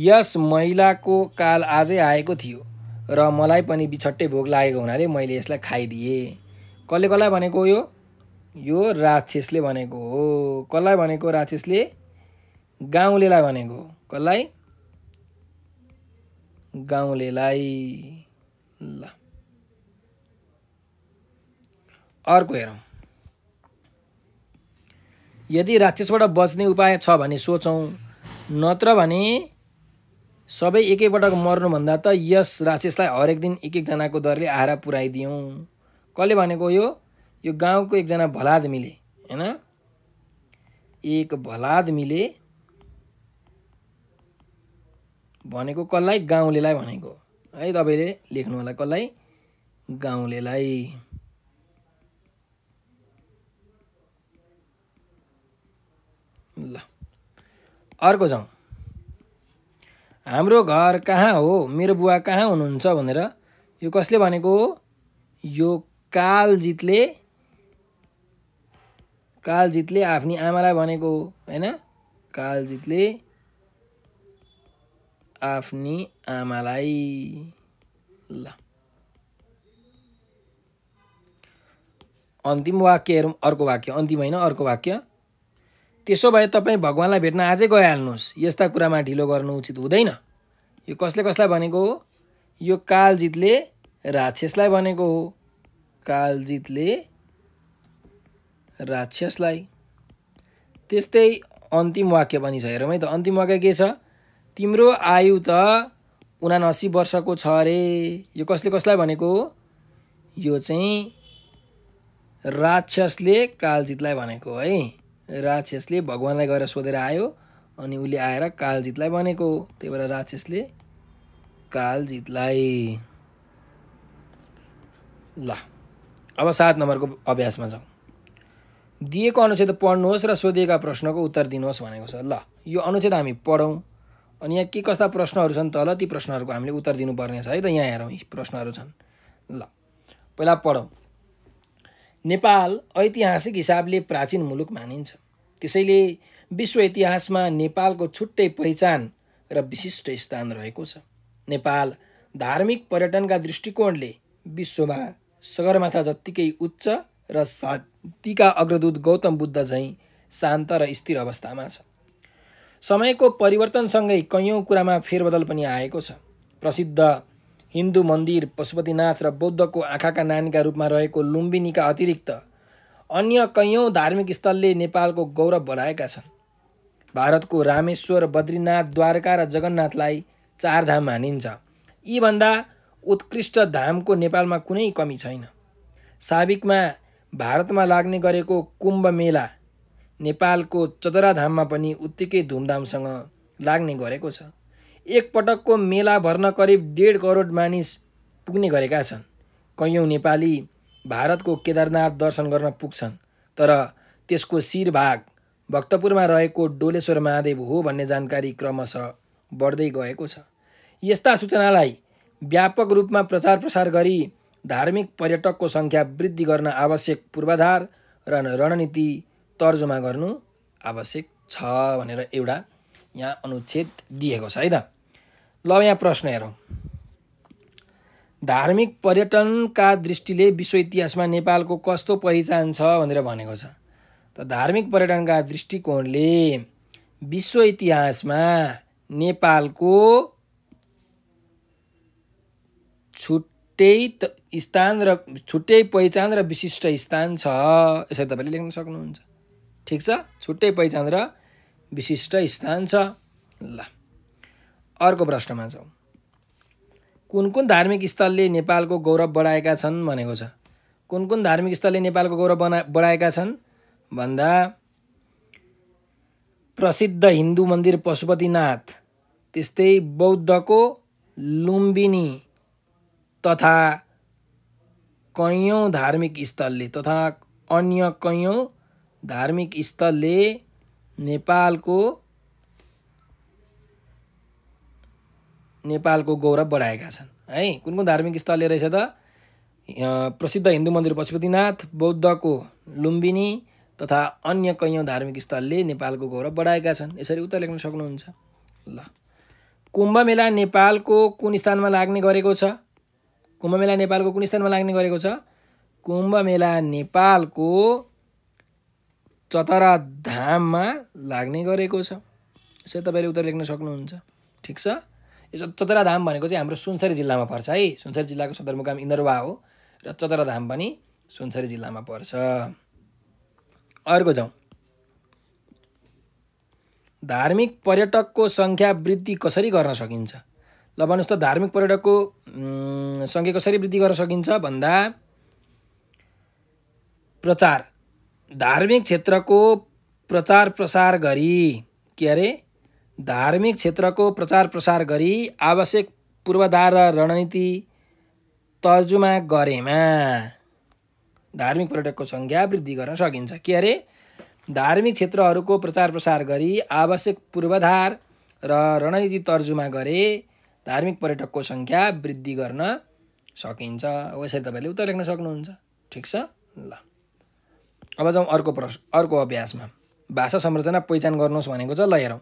यस महिलाको काल आजै आएको थियो र मलाई पनि बिछट्टै भोग लागेको हुनाले मैले यसलाई खाइदिएँ कसले कसलाई भनेको यो यो राक्षसले भनेको हो कसलाई भनेको राक्षसले गाउँलेलाई भनेको कसलाई गाउँलेलाई ल अर्को हेरौँ यदि राक्षसबाट बच्ने उपाय छ भने सोचौँ नत्र भने सबै एकैपटक मर्नुभन्दा त यस राक्षसलाई हरेक दिन एक एकजनाको दरले आहारा पुऱ्याइदिउँ कसले भनेको यो यो गाउँको एकजना भलाद मिले होइन एक भलाद मिले भनेको कसलाई गाउँलेलाई भनेको है तपाईँले लेख्नु होला कसलाई गाउँलेलाई ल अर्को छ हाम्रो घर कहाँ हो मेरो बुवा कहाँ हुनुहुन्छ भनेर यो कसले भनेको हो यो कालजितले कालजितले आफ्नी आमालाई भनेको हो होइन कालजितले आफ्नी आमालाई ल अन्तिम वाक्य हेरौँ अर्को वाक्य अन्तिम होइन अर्को वाक्य त्यसो भए तपाईँ भगवान्लाई भेट्न आजै गइहाल्नुहोस् यस्ता कुरामा ढिलो गर्नु उचित हुँदैन यो कसले कसलाई भनेको हो यो कालजितले राक्षसलाई भनेको हो कालजितले राक्षसलाई त्यस्तै अन्तिम वाक्य पनि छ हेरौँ है त अन्तिम वाक्य के छ तिम्रो आयु त उनासी वर्षको छ अरे यो कसले कसलाई भनेको यो चाहिँ राक्षसले कालजितलाई भनेको है राक्षसले भगवान्लाई गएर सोधेर आयो अनि उसले आएर कालजितलाई भनेको त्यही भएर राक्षसले कालजितलाई ल अब सात नम्बरको अभ्यासमा जाउँ दिएको अनुच्छेद पढ्नुहोस् र सोधिएका प्रश्नको उत्तर दिनुहोस् भनेको छ ल यो अनुच्छेद हामी पढौँ अनि यहाँ के कस्ता प्रश्नहरू छन् तल ती प्रश्नहरूको हामीले उत्तर दिनुपर्नेछ है त यहाँ हेरौँ यी प्रश्नहरू छन् ल पहिला पढौँ नेपाल ऐतिहासिक हिसाबले प्राचीन मुलुक मानिन्छ त्यसैले विश्व इतिहासमा नेपालको छुट्टै पहिचान र विशिष्ट स्थान रहेको छ नेपाल धार्मिक पर्यटनका दृष्टिकोणले विश्वमा सगरमाथा जत्तिकै उच्च र सातिका अग्रदूत गौतम बुद्ध झैँ शान्त र स्थिर अवस्थामा छ समयको परिवर्तनसँगै कैयौँ कुरामा फेरबदल पनि आएको छ प्रसिद्ध हिन्दू मन्दिर पशुपतिनाथ र बौद्धको आँखाका नानीका रूपमा रहेको लुम्बिनीका अतिरिक्त अन्य कैयौँ धार्मिक स्थलले नेपालको गौरव बढाएका छन् भारतको रामेश्वर बद्रीनाथ द्वारका र जगन्नाथलाई चारधाम मानिन्छ यीभन्दा उत्कृष्ट धामको नेपालमा कुनै कमी छैन साबिकमा भारतमा लाग्ने गरेको कुम्भ मेला नेपालको चदराधाममा पनि उत्तिकै धुमधामसँग लाग्ने गरेको छ एकपटकको मेला भर्न करिब डेढ करोड मानिस पुग्ने गरेका छन् कैयौँ नेपाली भारतको केदारनाथ दर्शन गर्न पुग्छन् तर त्यसको शिरभाग भक्तपुरमा रहेको डोलेश्वर महादेव हो भन्ने जानकारी क्रमशः बढ्दै गएको छ यस्ता सूचनालाई व्यापक रूपमा प्रचार प्रसार गरी धार्मिक पर्यटकको सङ्ख्या वृद्धि गर्न आवश्यक पूर्वाधार र रणनीति तर्जुमा गर्नु आवश्यक छ भनेर एउटा यहाँ अनुच्छेद दिएको छ है त ल यहाँ प्रश्न हेरौँ धार्मिक पर्यटनका दृष्टिले विश्व इतिहासमा नेपालको कस्तो पहिचान छ भनेर भनेको छ त धार्मिक पर्यटनका दृष्टिकोणले विश्व इतिहासमा नेपालको छुट्टै स्थान र छुट्टै पहिचान र विशिष्ट स्थान छ यसरी तपाईँले लेख्न सक्नुहुन्छ ठिक छ छुट्टै पहिचान र विशिष्ट स्थान छ ल अर्को प्रश्नमा जाउँ कुन कुन धार्मिक स्थलले नेपालको गौरव बढाएका छन् भनेको छ कुन कुन धार्मिक स्थलले नेपालको गौरव बना बढाएका छन् भन्दा प्रसिद्ध हिन्दू मन्दिर पशुपतिनाथ त्यस्तै बौद्धको लुम्बिनी तथा कैयौँ धार्मिक स्थलले तथा अन्य कैयौँ धार्मिक स्थलले नेपालको नेपालको गौरव बढाएका छन् है कुन कुन धार्मिक स्थलले रहेछ त प्रसिद्ध हिन्दू मन्दिर पशुपतिनाथ बौद्धको लुम्बिनी तथा अन्य कैयौँ धार्मिक स्थलले नेपालको गौरव बढाएका छन् यसरी उत्तर लेख्न सक्नुहुन्छ ल कुम्भ मेला नेपालको कुन स्थानमा लाग्ने गरेको छ कुम्भ मेला नेपालको कुन स्थानमा लाग्ने गरेको छ कुम्भ मेला नेपालको चतरा धाममा लाग्ने गरेको छ यसरी तपाईँले उत्तर लेख्न सक्नुहुन्छ ठिक छ यो धाम भनेको चाहिँ हाम्रो सुनसरी जिल्लामा पर्छ है सुनसरी जिल्लाको सदरमुकाम इन्दरवा हो र चतरा धाम पनि सुनसरी जिल्लामा पर्छ अर्को जाउँ धार्मिक पर्यटकको सङ्ख्या वृद्धि कसरी गर्न सकिन्छ ल भन्नुहोस् त धार्मिक पर्यटकको सङ्ख्या कसरी वृद्धि गर्न सकिन्छ भन्दा प्रचार धार्मिक क्षेत्रको प्रचार प्रसार गरी के अरे धार्मिक क्षेत्रको प्रचार प्रसार गरी आवश्यक पूर्वाधार र रणनीति तर्जुमा गरेमा धार्मिक पर्यटकको सङ्ख्या वृद्धि गर्न सकिन्छ के अरे धार्मिक क्षेत्रहरूको प्रचार प्रसार गरी आवश्यक पूर्वाधार र रणनीति तर्जुमा गरे धार्मिक पर्यटकको सङ्ख्या वृद्धि गर्न सकिन्छ हो यसरी तपाईँले उत्तर लेख्न सक्नुहुन्छ ठिक छ ल अब जाउँ अर्को प्रश अर्को अभ्यासमा भाषा संरचना पहिचान गर्नुहोस् भनेको छ ल हेरौँ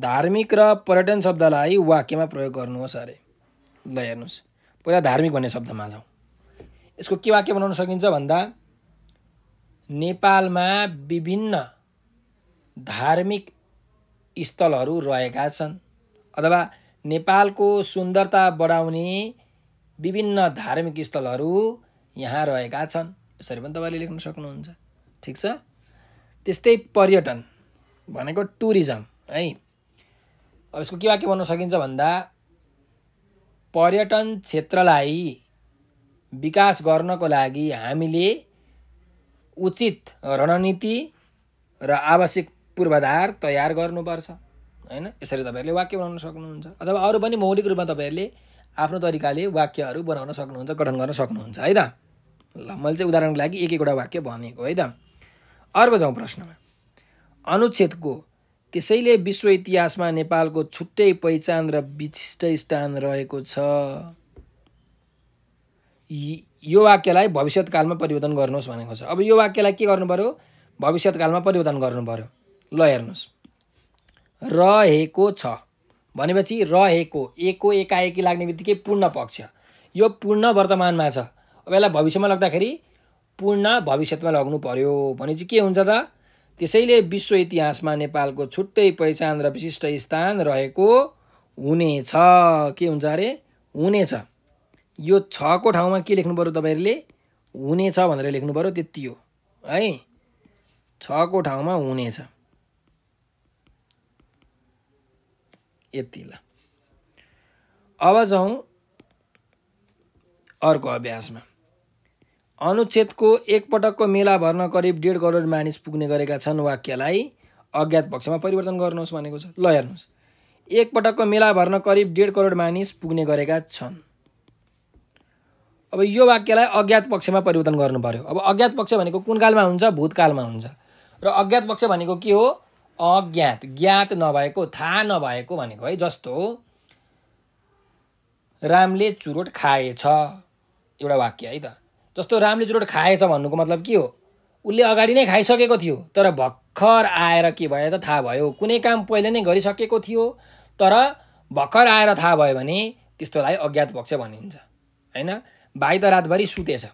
धार्मिक र पर्यटन शब्दलाई वाक्यमा प्रयोग गर्नुहोस् अरे ल हेर्नुहोस् पहिला धार्मिक भन्ने शब्दमा जाउँ यसको के वाक्य बनाउन सकिन्छ भन्दा नेपालमा विभिन्न धार्मिक स्थलहरू रहेका छन् अथवा नेपालको सुन्दरता बढाउने विभिन्न धार्मिक स्थलहरू यहाँ रहेका छन् यसरी पनि तपाईँले लेख्न सक्नुहुन्छ ठिक छ त्यस्तै पर्यटन भनेको टुरिज्म है अब यसको के वाक्य बनाउन सकिन्छ भन्दा पर्यटन क्षेत्रलाई विकास गर्नको लागि हामीले उचित रणनीति र आवश्यक पूर्वाधार तयार गर्नुपर्छ होइन यसरी तपाईँहरूले वाक्य बनाउन सक्नुहुन्छ अथवा अरू पनि मौलिक रूपमा तपाईँहरूले आफ्नो तरिकाले वाक्यहरू बनाउन सक्नुहुन्छ गठन गर्न सक्नुहुन्छ है त ल मैले चाहिँ उदाहरणको लागि एक एकवटा वाक्य भनेको है त अर्को जाउँ प्रश्नमा अनुच्छेदको त्यसैले विश्व इतिहासमा नेपालको छुट्टै पहिचान र विशिष्ट स्थान रहेको छ यो वाक्यलाई भविष्यतकालमा परिवर्तन गर्नुहोस् भनेको छ अब यो वाक्यलाई के गर्नु पऱ्यो भविष्यतकालमा परिवर्तन गर्नु पऱ्यो ल हेर्नुहोस् रहेको छ भनेपछि रहेको एको एकाएकी लाग्ने बित्तिकै पूर्ण पक्ष यो पूर्ण वर्तमानमा छ अब यसलाई भविष्यमा लग्दाखेरि पूर्ण भविष्यमा लग्नु पर्यो भने चाहिँ के हुन्छ त त्यसैले विश्व इतिहासमा नेपालको छुट्टै पहिचान र विशिष्ट स्थान रहेको हुनेछ के हुन्छ अरे हुनेछ यो छको ठाउँमा के लेख्नु पऱ्यो तपाईँहरूले हुनेछ भनेर लेख्नु पऱ्यो त्यति हो है छको ठाउँमा हुनेछ यति ल अब जाउँ अर्को अभ्यासमा अनुच्छेदको एकपटकको मेला भर्न करिब डेढ करोड मानिस पुग्ने गरेका छन् वाक्यलाई अज्ञात पक्षमा परिवर्तन गर्नुहोस् भनेको छ ल हेर्नुहोस् एकपटकको मेला भर्न करिब डेढ करोड मानिस पुग्ने गरेका छन् अब यो वाक्यलाई अज्ञात पक्षमा परिवर्तन गर्नु पर्यो अब अज्ञात पक्ष भनेको कुन कालमा हुन्छ भूतकालमा हुन्छ र अज्ञात पक्ष भनेको के हो अज्ञात ज्ञात नभएको थाहा नभएको भनेको है जस्तो रामले चुरोट खाएछ एउटा वाक्य है त जस्तो रामले जुरोट खाएछ भन्नुको मतलब के हो उसले अगाडि नै खाइसकेको थियो तर भर्खर आएर के भयो भएछ थाहा भयो कुनै काम पहिले नै गरिसकेको थियो तर भर्खर आएर थाहा भयो भने त्यस्तोलाई अज्ञात पक्ष भनिन्छ होइन भाइ त रातभरि सुतेछ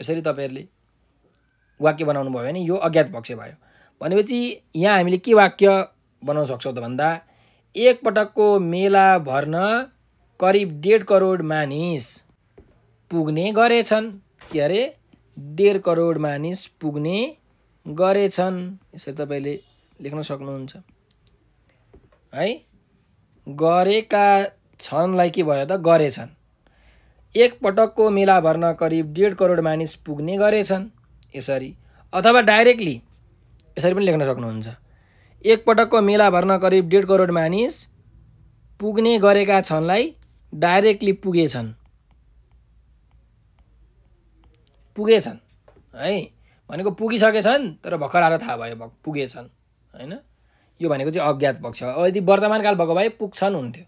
यसरी तपाईँहरूले वाक्य बनाउनु भयो भने यो अज्ञात पक्ष भयो भनेपछि यहाँ हामीले के वाक्य बनाउन सक्छौँ त भन्दा एकपटकको मेला भर्न करिब डेढ करोड मानिस पुग्ने गरेछन् के अरे डेढ करोड मानिस पुग्ने गरेछन् यसरी तपाईँले लेख्न सक्नुहुन्छ है गरेका छन्लाई के भयो त गरेछन् एकपटकको मेला भर्न करिब डेढ करोड मानिस पुग्ने गरेछन् यसरी अथवा डाइरेक्टली यसरी पनि लेख्न सक्नुहुन्छ एकपटकको मेला भर्न करिब डेढ करोड मानिस पुग्ने गरेका छन्लाई डाइरेक्टली पुगेछन् पुगेछन् है भनेको पुगिसकेछन् तर भर्खर आएर थाहा भयो भ पुगेछन् होइन यो भनेको चाहिँ अज्ञात पक्ष हो यदि वर्तमान काल भएको भए पुग्छन् हुन्थ्यो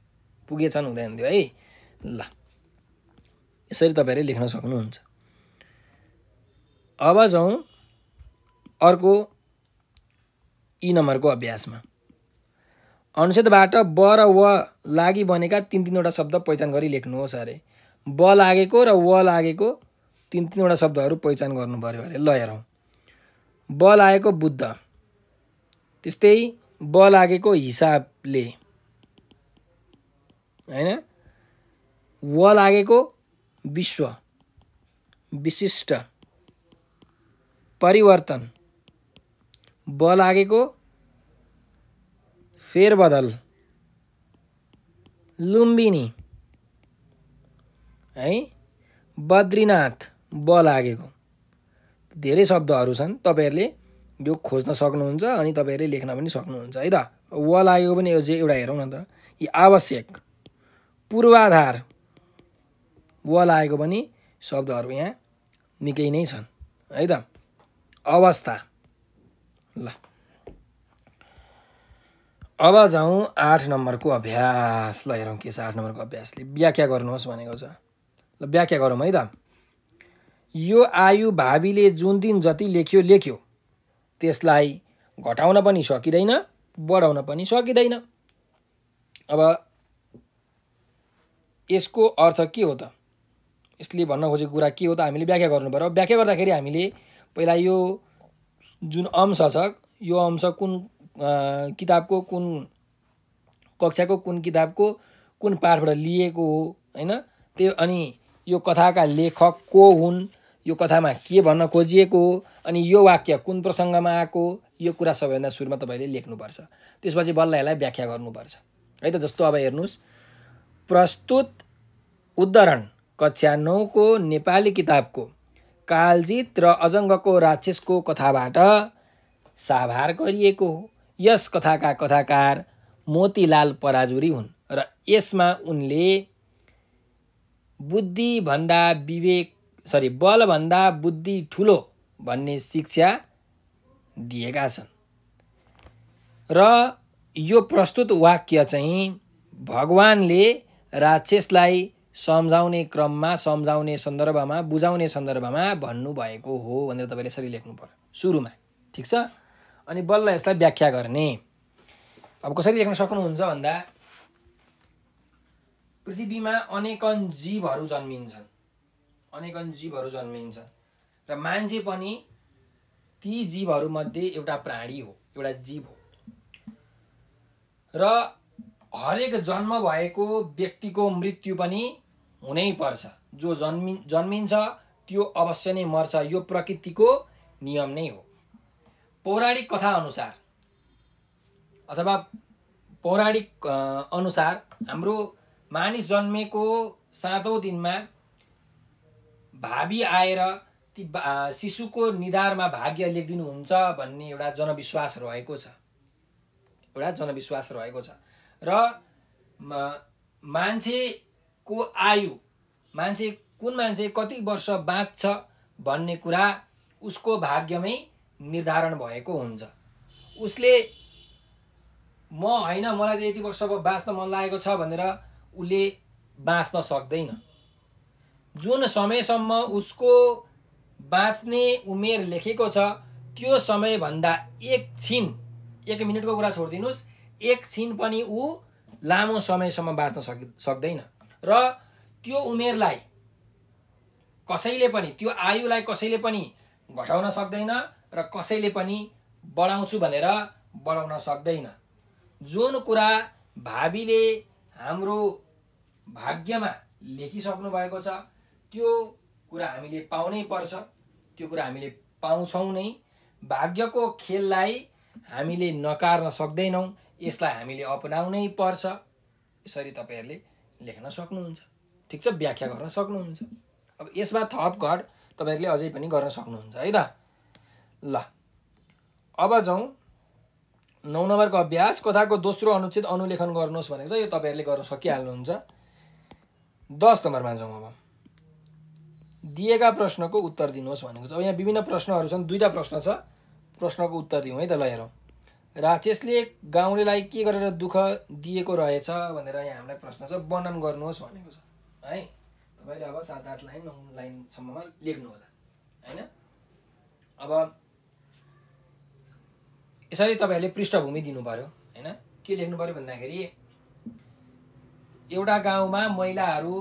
पुगेछन् हुँदै हुन्थ्यो है ल यसरी तपाईँहरूले लेख्न सक्नुहुन्छ अब जाउँ अर्को यी नम्बरको अभ्यासमा अनुच्छेदबाट ब र व लागि बनेका तिन तिनवटा शब्द पहिचान गरी लेख्नुहोस् अरे ब लागेको र व लागेको तिन तिनवटा शब्दहरू पहिचान गर्नु पऱ्यो अरे ल हेरौँ बल आएको बुद्ध त्यस्तै बल लागेको हिसाबले होइन व लागेको विश्व विशिष्ट परिवर्तन ब लागेको फेरबदल लुम्बिनी है बद्रीनाथ ब लागेको धेरै शब्दहरू छन् तपाईँहरूले यो खोज्न सक्नुहुन्छ अनि तपाईँहरूले लेख्न पनि सक्नुहुन्छ है त व लागेको पनि अझै एउटा हेरौँ न त यी आवश्यक पूर्वाधार व लागेको पनि शब्दहरू यहाँ निकै नै छन् है त अवस्था ल अब जाउँ आठ नम्बरको अभ्यास ल हेरौँ के छ आठ नम्बरको अभ्यासले व्याख्या गर्नुहोस् भनेको छ ल व्याख्या गरौँ है त यो आयु भावीले जुन दिन जति लेख्यो लेख्यो त्यसलाई घटाउन पनि सकिँदैन बढाउन पनि सकिँदैन अब यसको अर्थ के हो त यसले भन्न खोजेको कुरा के हो त हामीले व्याख्या गर्नु पऱ्यो व्याख्या गर्दाखेरि हामीले पहिला यो जुन अंश छ यो अंश कुन किताबको कुन कक्षाको कुन किताबको कुन पाठबाट लिएको हो होइन त्यो अनि यो कथाका लेखक को हुन् यो कथामा के भन्न खोजिएको हो अनि यो वाक्य कुन प्रसङ्गमा आएको यो कुरा सबैभन्दा सुरुमा तपाईँले लेख्नुपर्छ त्यसपछि बल्ल यसलाई व्याख्या गर्नुपर्छ है त जस्तो अब हेर्नुहोस् प्रस्तुत उद्धरण कक्षा नौको नेपाली किताबको कालजित र अजङ्गको राक्षसको कथाबाट साभार गरिएको हो यस कथाका कथाकार मोतीलाल पराजुरी हुन् र यसमा उनले बुद्धिभन्दा विवेक सरी बलभन्दा बुद्धि ठुलो भन्ने शिक्षा दिएका छन् र यो प्रस्तुत वाक्य चाहिँ भगवान्ले राक्षसलाई सम्झाउने क्रममा सम्झाउने सन्दर्भमा बुझाउने सन्दर्भमा भन्नुभएको हो भनेर तपाईँले यसरी लेख्नु पऱ्यो सुरुमा ठिक छ अनि बल्ल यसलाई व्याख्या गर्ने अब कसरी लेख्न सक्नुहुन्छ भन्दा पृथ्वीमा अनेकन जीवहरू जन्मिन्छन् अनेकन जीवहरू जन्मिन्छ र मान्छे पनि ती जीवहरूमध्ये एउटा प्राणी हो एउटा जीव हो र हरेक जन्म भएको व्यक्तिको मृत्यु पनि हुनै पर्छ जो जन्मि जन्मिन्छ त्यो अवश्य नै मर्छ यो प्रकृतिको नियम नै हो पौराणिक कथा अनुसार अथवा पौराणिक अनुसार हाम्रो मानिस जन्मेको सातौँ दिनमा भावी आएर ती शिशुको निधारमा भाग्य लेखिदिनुहुन्छ भन्ने एउटा जनविश्वास रहेको छ एउटा जनविश्वास रहेको छ र मान्छेको आयु मान्छे कुन मान्छे कति वर्ष बाँच्छ भन्ने कुरा उसको भाग्यमै निर्धारण भएको हुन्छ उसले म होइन मलाई चाहिँ यति वर्ष बाँच्न मन लागेको छ भनेर उसले बाँच्न सक्दैन जुन समयसम्म उसको बाँच्ने उमेर लेखेको छ त्यो समयभन्दा एकछिन एक मिनटको कुरा छोडिदिनुहोस् एकछिन पनि ऊ लामो समयसम्म बाँच्न सकि सक्दैन र त्यो उमेरलाई कसैले पनि त्यो आयुलाई कसैले पनि घटाउन सक्दैन र कसैले पनि बढाउँछु भनेर बढाउन सक्दैन जुन कुरा भावीले हाम्रो भाग्यमा लेखिसक्नु भएको छ त्यो कुरा हामीले पाउनै पर्छ त्यो कुरा हामीले पाउँछौँ नै भाग्यको खेललाई हामीले नकार्न सक्दैनौँ यसलाई हामीले अपनाउनै पर्छ यसरी तपाईँहरूले लेख्न सक्नुहुन्छ ठिक छ व्याख्या गर्न सक्नुहुन्छ अब यसमा थप घट तपाईँहरूले अझै पनि गर्न सक्नुहुन्छ है त ल अब जाउँ नौ नम्बरको अभ्यास कथाको दोस्रो अनुच्छेद अनुलेखन गर्नुहोस् भनेको छ यो तपाईँहरूले गर्न सकिहाल्नुहुन्छ दस नम्बरमा जाउँ अब दिएका प्रश्नको उत्तर दिनुहोस् भनेको छ अब यहाँ विभिन्न प्रश्नहरू छन् दुईवटा प्रश्न छ प्रश्नको उत्तर दिउँ है त ल हेरौँ राजेशले गाउँलेलाई के गरेर दुःख दिएको रहेछ भनेर यहाँ हामीलाई प्रश्न छ वर्णन गर्नुहोस् भनेको छ है तपाईँले अब सात आठ लाइन नौ लाइनसम्ममा लेख्नु होला होइन अब यसरी तपाईँहरूले पृष्ठभूमि दिनु पऱ्यो होइन के लेख्नु पऱ्यो भन्दाखेरि एउटा गाउँमा महिलाहरू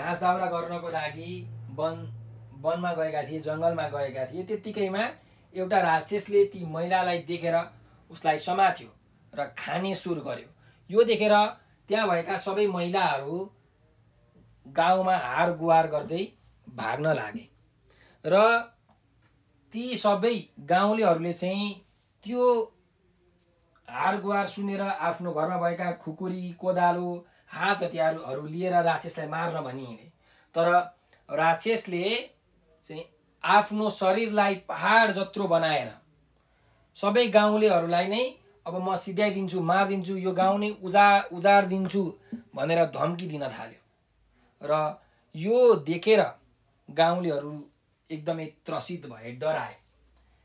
घाँस दाउरा गर्नको लागि वन वनमा गएका थिए जङ्गलमा गएका थिए त्यत्तिकैमा एउटा राक्षसले ती महिलालाई देखेर उसलाई समात्यो र खाने सुर गर्यो यो देखेर त्यहाँ भएका सबै महिलाहरू गाउँमा हार गुहार गर्दै भाग्न लागे र ती सबै गाउँलेहरूले चाहिँ त्यो हार गुहार सुनेर आफ्नो घरमा भएका खुकुरी कोदालो हात हतियारहरू लिएर राक्षसलाई मार्न भनिहिँडे तर राक्षसले चाहिँ आफ्नो शरीरलाई पहाड जत्रो बनाएर सबै गाउँलेहरूलाई नै अब म सिध्याइदिन्छु मारिदिन्छु यो गाउँ नै उजा उजाड दिन्छु भनेर धम्की दिन थाल्यो र यो देखेर गाउँलेहरू एकदमै त्रसित भए डराए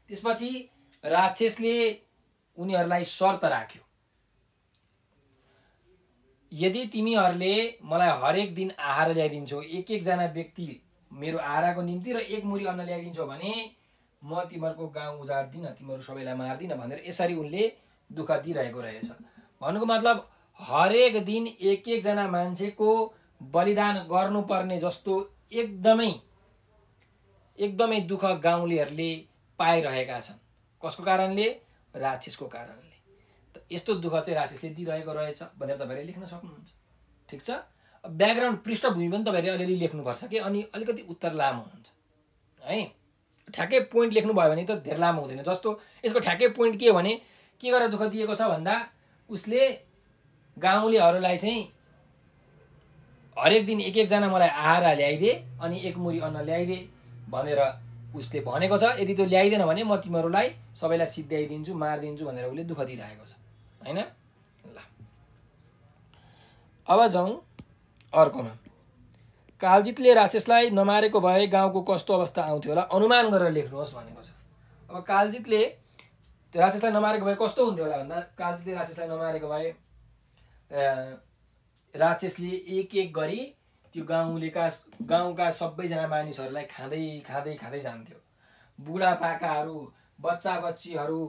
त्यसपछि राक्षसले उनीहरूलाई शर्त राख्यो यदि तिमीहरूले मलाई हरेक दिन आहार ल्याइदिन्छौ एक एकजना व्यक्ति मेरो आहाराको निम्ति र एक मुरी अन्न ल्याइदिन्छौ भने म तिमीहरूको गाउँ उजार्दिनँ तिमीहरू सबैलाई मार्दिनँ भनेर यसरी उनले दुःख दिइरहेको रहेछ भन्नुको मतलब हरेक दिन एक एकजना मान्छेको बलिदान गर्नुपर्ने जस्तो एकदमै एकदमै दुःख गाउँलेहरूले पाइरहेका छन् कसको कारणले राक्षसको कारणले यस्तो दुःख चाहिँ राक्षसले दिइरहेको रहेछ भनेर तपाईँले लेख्न सक्नुहुन्छ ठिक छ ब्याकग्राउन्ड पृष्ठभूमि पनि तपाईँहरूले अलिअलि लेख्नुपर्छ कि अनि अलिकति उत्तर लामो हुन्छ है ठ्याक्कै पोइन्ट लेख्नुभयो भने त धेरै लामो हुँदैन जस्तो यसको ठ्याक्कै पोइन्ट के हो भने के गरेर दुःख दिएको छ भन्दा उसले गाउँलेहरूलाई चाहिँ हरेक दिन एक एकजना मलाई आहार ल्याइदिए अनि एक मुरी अन्न ल्याइदिए भनेर उसले भनेको छ यदि त्यो ल्याइदिएन भने म तिमीहरूलाई सबैलाई सिद्ध्याइदिन्छु मारिदिन्छु भनेर उसले दुःख दिइरहेको छ होइन ल अब जाउँ अर्कोमा कालजितले राक्षसलाई नमारेको भए गाउँको कस्तो अवस्था आउँथ्यो होला अनुमान गरेर लेख्नुहोस् भनेको छ अब कालजितले त्यो राक्षसलाई नमारेको भए कस्तो हुन्थ्यो होला भन्दा कालजितले राक्षसलाई नमारेको भए राक्षसले एक एक गरी त्यो गाउँलेका गाउँका सबैजना मानिसहरूलाई खाँदै खाँदै खाँदै जान्थ्यो बुढापाकाहरू बच्चा बच्चीहरू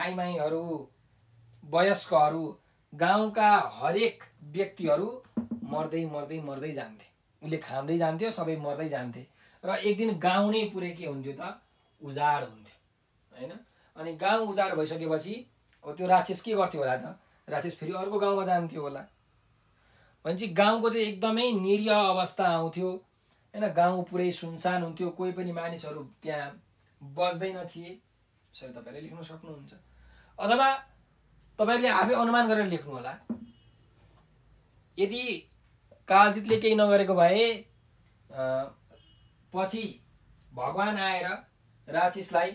आइमाईहरू वयस्कहरू गाउँका हरेक व्यक्तिहरू मर्दै मर्दै मर्दै जान्थे उसले खाँदै जान्थ्यो सबै मर्दै जान्थे र एक दिन गाउँ नै पुरै के हुन्थ्यो त उजाड हुन्थ्यो होइन अनि गाउँ उजाड भइसकेपछि अब त्यो राक्षस के गर्थ्यो होला त राक्षस फेरि अर्को गाउँमा जान्थ्यो होला भनेपछि गाउँको चाहिँ एकदमै निरीह अवस्था आउँथ्यो होइन गाउँ पुरै सुनसान हुन्थ्यो कोही पनि मानिसहरू त्यहाँ बस्दैन थिए यसरी तपाईँले लेख्न सक्नुहुन्छ अथवा तपाईँहरूले आफै अनुमान गरेर लेख्नु होला यदि कालजितले केही नगरेको भए पछि भगवान् आएर राक्षसलाई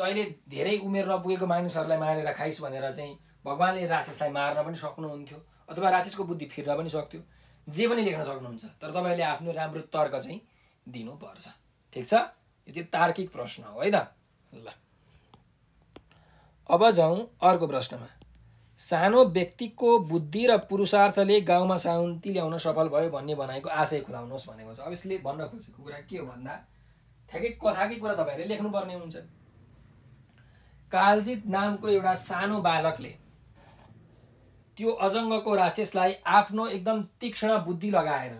तैँले धेरै उमेर नपुगेको मानिसहरूलाई मारेर खाइस् भनेर चाहिँ भगवान्ले राक्षसलाई मार्न पनि सक्नुहुन्थ्यो अथवा राक्षसको बुद्धि फिर्न पनि सक्थ्यो जे पनि लेख्न सक्नुहुन्छ तर तपाईँले आफ्नो राम्रो तर्क चाहिँ दिनुपर्छ ठिक छ यो चाहिँ तार्किक प्रश्न हो है त ल अब जाउँ अर्को प्रश्नमा सानो व्यक्तिको बुद्धि र पुरुषार्थले गाउँमा शान्ति ल्याउन सफल भयो भन्ने बनाएको आशय खुलाउनुहोस् भनेको छ अब यसले भन्न खोजेको कुरा के हो भन्दा ठ्याक्कै कथाकै कुरा तपाईँहरूले लेख्नुपर्ने हुन्छ कालजित नामको एउटा सानो बालकले त्यो अजङ्गको राक्षसलाई आफ्नो एकदम तीक्ष्ण बुद्धि लगाएर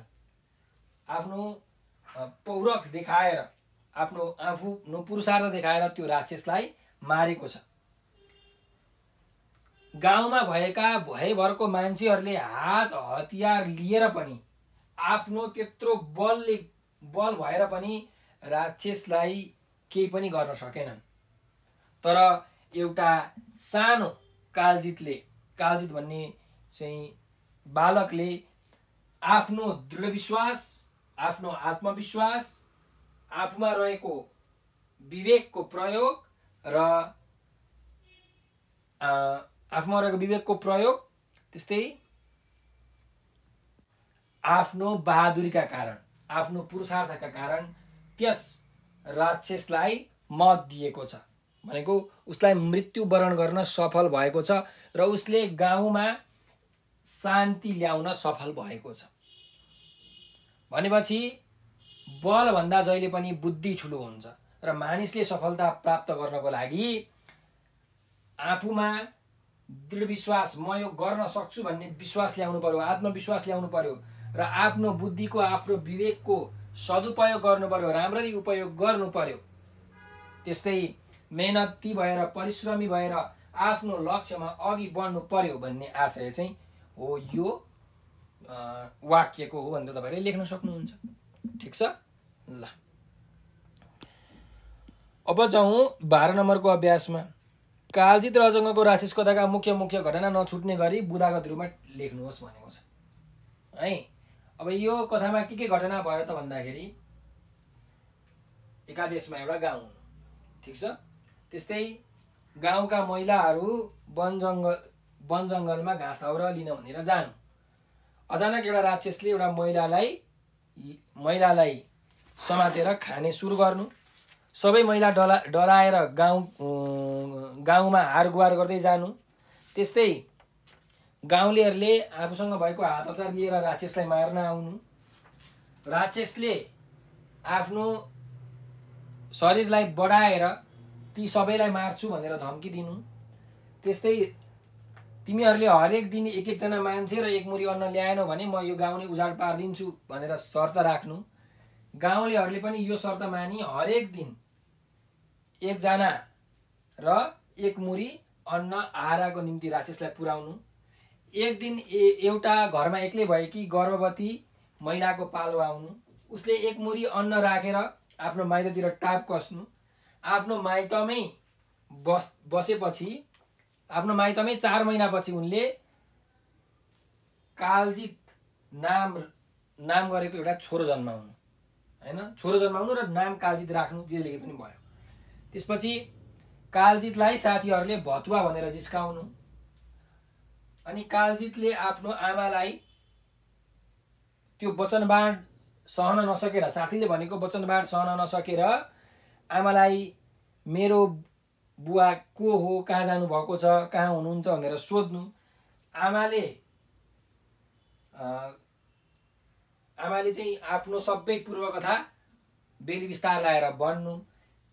आफ्नो पौरख देखाएर आफ्नो आफू पुरुषार्थ देखाएर त्यो राक्षसलाई मारेको छ गाउँमा भएका भयभरको मान्छेहरूले हात हतियार लिएर पनि आफ्नो त्यत्रो बलले बल भएर पनि राक्षसलाई केही पनि गर्न सकेनन् तर एउटा सानो कालजितले कालजित भन्ने चाहिँ बालकले आफ्नो दृढ विश्वास आफ्नो आत्मविश्वास आफूमा रहेको विवेकको प्रयोग र आफूमा रहेको विवेकको प्रयोग त्यस्तै आफ्नो बहादुरीका कारण आफ्नो पुरुषार्थका कारण त्यस राक्षसलाई मत दिएको छ भनेको उसलाई मृत्युवरण गर्न सफल भएको छ र उसले गाउँमा शान्ति ल्याउन सफल भएको छ भनेपछि बलभन्दा जहिले पनि बुद्धि ठुलो हुन्छ र मानिसले सफलता प्राप्त गर्नको लागि आफूमा दृढ विश्वास म यो गर्न सक्छु भन्ने विश्वास ल्याउनु पर्यो आत्मविश्वास ल्याउनु पर्यो र आफ्नो बुद्धिको आफ्नो विवेकको सदुपयोग गर्नु पर्यो राम्ररी उपयोग गर्नु पर्यो त्यस्तै मेहनती भएर परिश्रमी भएर आफ्नो लक्ष्यमा अघि बढ्नु पर्यो भन्ने आशय चाहिँ हो यो वाक्यको हो भनेर तपाईँले लेख्न सक्नुहुन्छ ठिक छ ल अब जाउँ बाह्र नम्बरको अभ्यासमा कालजित रजङ्गको अजङ्गको कथाका मुख्य मुख्य घटना नछुट्ने गरी बुधागत रूपमा लेख्नुहोस् भनेको छ है अब यो कथामा के के घटना भयो त भन्दाखेरि एकादेशमा एउटा गाउँ ठिक छ त्यस्तै गाउँका महिलाहरू वन जङ्गल वन जङ्गलमा घाँस दाउरा लिन भनेर जानु अचानक एउटा राक्षसले एउटा महिलालाई महिलालाई समातेर खाने सुरु गर्नु सबै महिला डला डराएर गाउँ गाउँमा हार गुहार गर्दै जानु त्यस्तै गाउँलेहरूले आफूसँग भएको हात हतार लिएर राक्षसलाई मार्न आउनु राक्षसले आफ्नो शरीरलाई बढाएर ती सबैलाई मार्छु भनेर धम्की दिनु त्यस्तै तिमीहरूले हरेक दिन एक एकजना मान्छे र एक मुरी अन्न ल्याएनौ भने म यो गाउँ नै उजाड पारिदिन्छु भनेर शर्त राख्नु गाउँलेहरूले पनि यो शर्त मानि हरेक दिन एकजना र एक मुरी अन्न आहाराको निम्ति राक्षसलाई पुर्याउनु एक दिन ए एउटा घरमा एक्लै भयो कि गर्भवती महिलाको पालो आउनु उसले एक मुरी अन्न राखेर रा, आफ्नो माइततिर टाप कस्नु आफ्नो माइतमै बस बसेपछि आफ्नो माइतमै चार महिनापछि उनले कालजित नाम नाम गरेको एउटा छोरो जन्माउनु होइन छोरो जन्माउनु र नाम कालजित राख्नु जे लेखे पनि भयो त्यसपछि कालजितलाई साथीहरूले भतुवा भनेर जिस्काउनु अनि कालजितले आफ्नो आमालाई त्यो वचनबाँड सहन नसकेर साथीले भनेको वचनबाँड सहन नसकेर आमालाई मेरो बुवा को हो कहाँ जानुभएको छ कहाँ हुनुहुन्छ भनेर सोध्नु आमाले आमाले चाहिँ आफ्नो सबै पूर्वकथा बेली बिस्तार लाएर भन्नु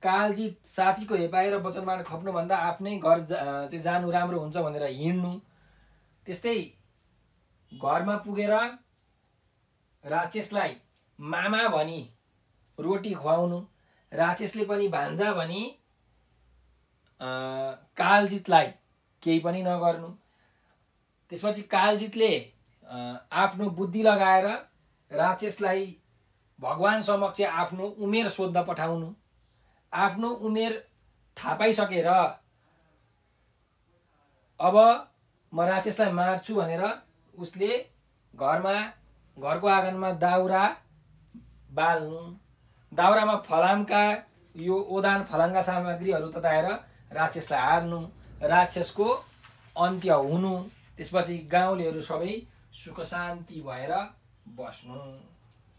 कालजी साथीको हेपाएर वचनबाट खप्नुभन्दा आफ्नै घर जा चाहिँ जानु राम्रो हुन्छ भनेर हिँड्नु त्यस्तै घरमा पुगेर राक्षेसलाई मामा भनी रोटी खुवाउनु राक्षेसले पनि भान्जा भनी कालजितलाई केही पनि नगर्नु त्यसपछि कालजितले आफ्नो बुद्धि लगाएर राक्षेसलाई भगवान समक्ष आफ्नो उमेर सोद्ध पठाउनु आफ्नो उमेर थाहा पाइसकेर अब म राक्षसलाई मार्छु भनेर उसले घरमा घरको आँगनमा दाउरा बाल्नु दाउरामा फलामका यो ओदान फलामका सामग्रीहरू तताएर राक्षसलाई हार्नु राक्षसको अन्त्य हुनु त्यसपछि गाउँलेहरू सबै सुख शान्ति भएर बस्नु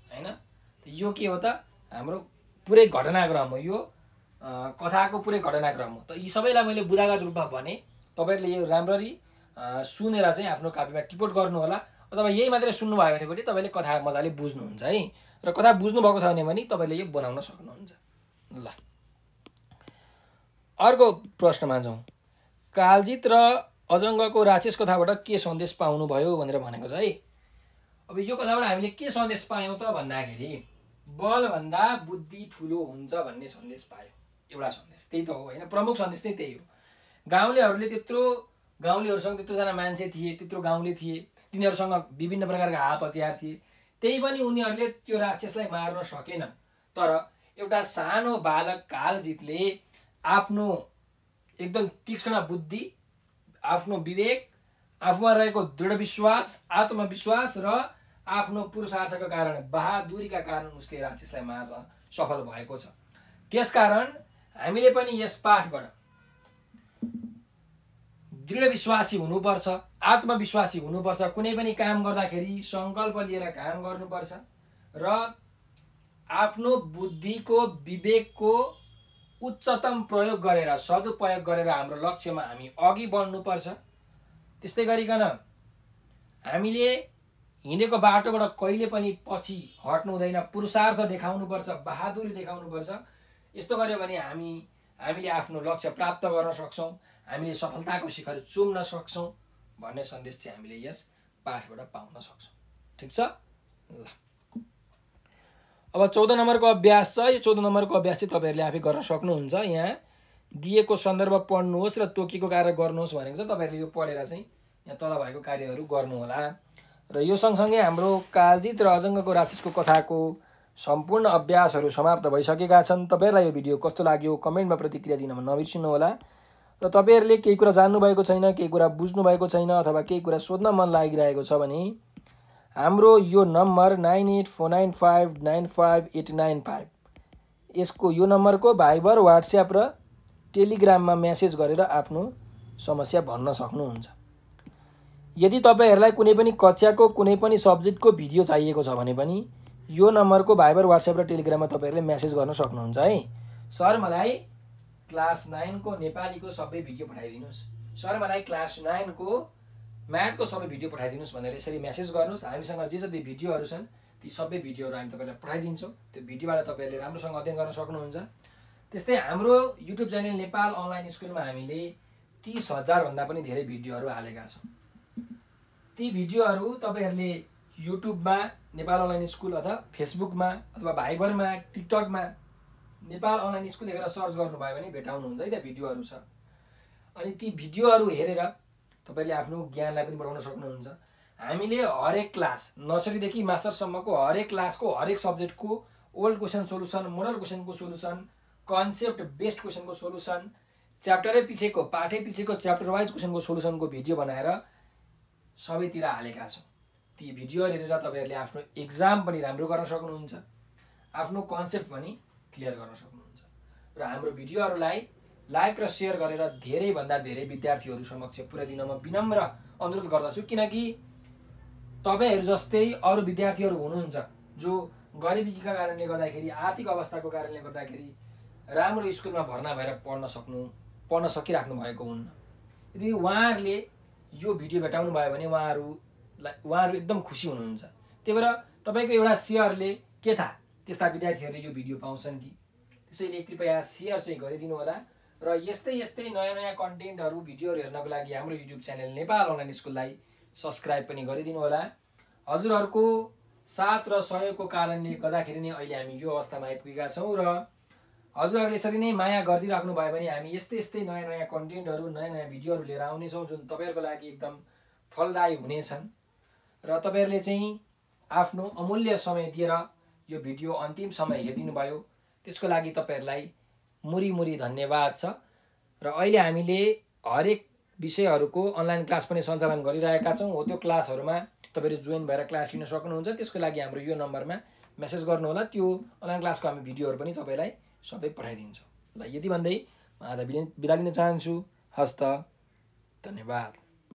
होइन यो के हो त हाम्रो पुरै घटनाक्रम हो यो कथाको पुरै घटनाक्रम हो त यी सबैलाई मैले बुढागत रूपमा भने तपाईँहरूले यो राम्ररी सुनेर चाहिँ आफ्नो कापीमा टिपोट गर्नुहोला अथवा यही मात्रै सुन्नुभयो भने पनि तपाईँले कथा मजाले बुझ्नुहुन्छ है र कथा बुझ्नुभएको छ भने पनि तपाईँले यो बनाउन सक्नुहुन्छ ल अर्को प्रश्न जाउँ कालजित र अजङ्गको राक्षस कथाबाट के सन्देश पाउनुभयो भनेर भनेको छ है अब यो कथाबाट हामीले के सन्देश पायौँ त भन्दाखेरि बलभन्दा बुद्धि ठुलो हुन्छ भन्ने सन्देश पायो एउटा सन्देश त्यही त हो होइन प्रमुख सन्देश नै त्यही हो गाउँलेहरूले त्यत्रो गाउँलेहरूसँग त्यत्रोजना मान्छे थिए त्यत्रो गाउँले थिए तिनीहरूसँग विभिन्न प्रकारका हात हतियार थिए त्यही पनि उनीहरूले त्यो राक्षसलाई मार्न सकेनन् तर एउटा सानो बालक कालजितले आफ्नो एकदम तीक्ष्ण बुद्धि आफ्नो विवेक आफूमा रहेको दृढ विश्वास आत्मविश्वास र आफ्नो पुरुषार्थको कारण बहादुरीका कारण उसले राक्षसलाई मार्न सफल भएको छ त्यसकारण हामीले पनि यस पाठबाट दृढ विश्वासी हुनुपर्छ आत्मविश्वासी हुनुपर्छ कुनै पनि काम गर्दाखेरि सङ्कल्प लिएर काम गर्नुपर्छ र आफ्नो बुद्धिको विवेकको उच्चतम प्रयोग गरेर सदुपयोग गरेर हाम्रो लक्ष्यमा हामी अघि बढ्नुपर्छ त्यस्तै गरिकन हामीले हिँडेको बाटोबाट कहिले पनि पछि हट्नु हुँदैन पुरुषार्थ देखाउनुपर्छ बहादुरी देखाउनुपर्छ यस्तो गऱ्यो भने हामी हामीले आफ्नो लक्ष्य प्राप्त गर्न सक्छौँ हामीले सफलताको शिखर चुम्न सक्छौँ भन्ने सन्देश चाहिँ हामीले यस पाठबाट पाउन सक्छौँ ठिक छ ल अब चौध नम्बरको अभ्यास छ यो चौध नम्बरको अभ्यास चाहिँ तपाईँहरूले आफै गर्न सक्नुहुन्छ यहाँ दिएको सन्दर्भ पढ्नुहोस् र तोकिएको कार्य गर्नुहोस् भनेको छ तपाईँहरूले यो पढेर चाहिँ यहाँ तल भएको कार्यहरू गर्नुहोला र यो सँगसँगै हाम्रो कालजित र अजङ्गको राक्षसको कथाको सम्पूर्ण अभ्यासहरू समाप्त भइसकेका छन् तपाईँहरूलाई यो भिडियो कस्तो लाग्यो कमेन्टमा प्रतिक्रिया दिन नबिर्सिनुहोला र तपाईँहरूले केही कुरा जान्नुभएको छैन केही कुरा बुझ्नुभएको छैन अथवा केही कुरा सोध्न मन लागिरहेको छ भने हाम्रो यो number nine eight four nine five nine five eight nine five यसको यो नम्बरको भाइबर वाट्सएप र टेलिग्राममा म्यासेज गरेर आफ्नो समस्या भन्न सक्नुहुन्छ यदि तपाईँहरूलाई कुनै पनि कक्षाको कुनै पनि सब्जेक्टको भिडियो चाहिएको छ भने पनि यो नम्बरको भाइबर वाट्सएप र टेलिग्राममा तपाईँहरूले म्यासेज गर्न सक्नुहुन्छ है सर मलाई क्लास नाइनको नेपालीको सबै भिडियो पठाइदिनुहोस् सर मलाई क्लास नाइनको म्याथको सबै भिडियो पठाइदिनुहोस् भनेर यसरी म्यासेज गर्नुहोस् हामीसँग जे जति भिडियोहरू छन् ती सबै भिडियोहरू हामी तपाईँलाई पठाइदिन्छौँ त्यो भिडियोबाट तपाईँहरूले राम्रोसँग अध्ययन गर्न सक्नुहुन्छ त्यस्तै हाम्रो युट्युब च्यानल नेपाल अनलाइन स्कुलमा हामीले तिस हजारभन्दा पनि धेरै भिडियोहरू हालेका छौँ ती भिडियोहरू तपाईँहरूले युट्युबमा नेपाल अनलाइन स्कुल अथवा फेसबुकमा अथवा भाइबरमा टिकटकमा नेपाल अनलाइन स्कुल लेखेर सर्च गर्नुभयो भने भेटाउनुहुन्छ है त भिडियोहरू छ अनि ती भिडियोहरू हेरेर तपाईँले आफ्नो ज्ञानलाई पनि बढाउन सक्नुहुन्छ हामीले हरेक क्लास नर्सरीदेखि मास्टरसम्मको हरेक क्लासको हरेक सब्जेक्टको ओल्ड क्वेसन सोल्युसन मोडल क्वेसनको सोल्युसन कन्सेप्ट बेस्ड क्वेसनको सोल्युसन च्याप्टरै पछिको पाठै पछिको च्याप्टर वाइज क्वेसनको सोल्युसनको भिडियो बनाएर सबैतिर हालेका छौँ ती भिडियो हेरेर तपाईँहरूले आफ्नो इक्जाम पनि राम्रो गर्न सक्नुहुन्छ आफ्नो कन्सेप्ट पनि क्लियर गर्न सक्नुहुन्छ र हाम्रो भिडियोहरूलाई लाइक र सेयर गरेर धेरैभन्दा धेरै विद्यार्थीहरू समक्ष पुर्याइदिन म विनम्र अनुरोध गर्दछु किनकि तपाईँहरू जस्तै अरू विद्यार्थीहरू हुनुहुन्छ जो गरिबीका कारणले गर्दाखेरि आर्थिक अवस्थाको कारणले गर्दाखेरि राम्रो स्कुलमा भर्ना भएर पढ्न सक्नु पढ्न सकिराख्नु भएको हुन्न यदि उहाँहरूले यो भिडियो भेटाउनु भयो भने उहाँहरू उहाँहरू एकदम खुसी हुनुहुन्छ त्यही भएर तपाईँको एउटा सेयरले के थाहा त्यस्ता विद्यार्थीहरूले यो भिडियो पाउँछन् कि त्यसैले कृपया सेयर चाहिँ गरिदिनु होला र यस्तै यस्तै नयाँ नयाँ कन्टेन्टहरू भिडियोहरू हेर्नको लागि हाम्रो युट्युब च्यानल नेपाल अनलाइन स्कुललाई सब्सक्राइब पनि गरिदिनु होला हजुरहरूको साथ र सहयोगको कारणले गर्दाखेरि नै अहिले हामी यो अवस्थामा आइपुगेका छौँ र हजुरहरूले यसरी नै माया गरिदिइराख्नु भयो भने हामी यस्तै यस्तै नयाँ नयाँ कन्टेन्टहरू नयाँ नयाँ भिडियोहरू लिएर आउनेछौँ जुन तपाईँहरूको लागि एकदम फलदायी हुनेछन् र तपाईँहरूले चाहिँ आफ्नो अमूल्य समय दिएर यो भिडियो अन्तिम समय भयो त्यसको लागि तपाईँहरूलाई मुरी धन्यवाद छ र अहिले हामीले हरेक विषयहरूको अनलाइन क्लास पनि सञ्चालन गरिरहेका छौँ हो त्यो क्लासहरूमा तपाईँहरू जोइन भएर क्लास लिन सक्नुहुन्छ त्यसको लागि हाम्रो यो नम्बरमा मेसेज गर्नुहोला त्यो अनलाइन क्लासको हामी भिडियोहरू पनि तपाईँलाई सबै पठाइदिन्छौँ ल यति भन्दै म आज बिदा लिन चाहन्छु हस्त धन्यवाद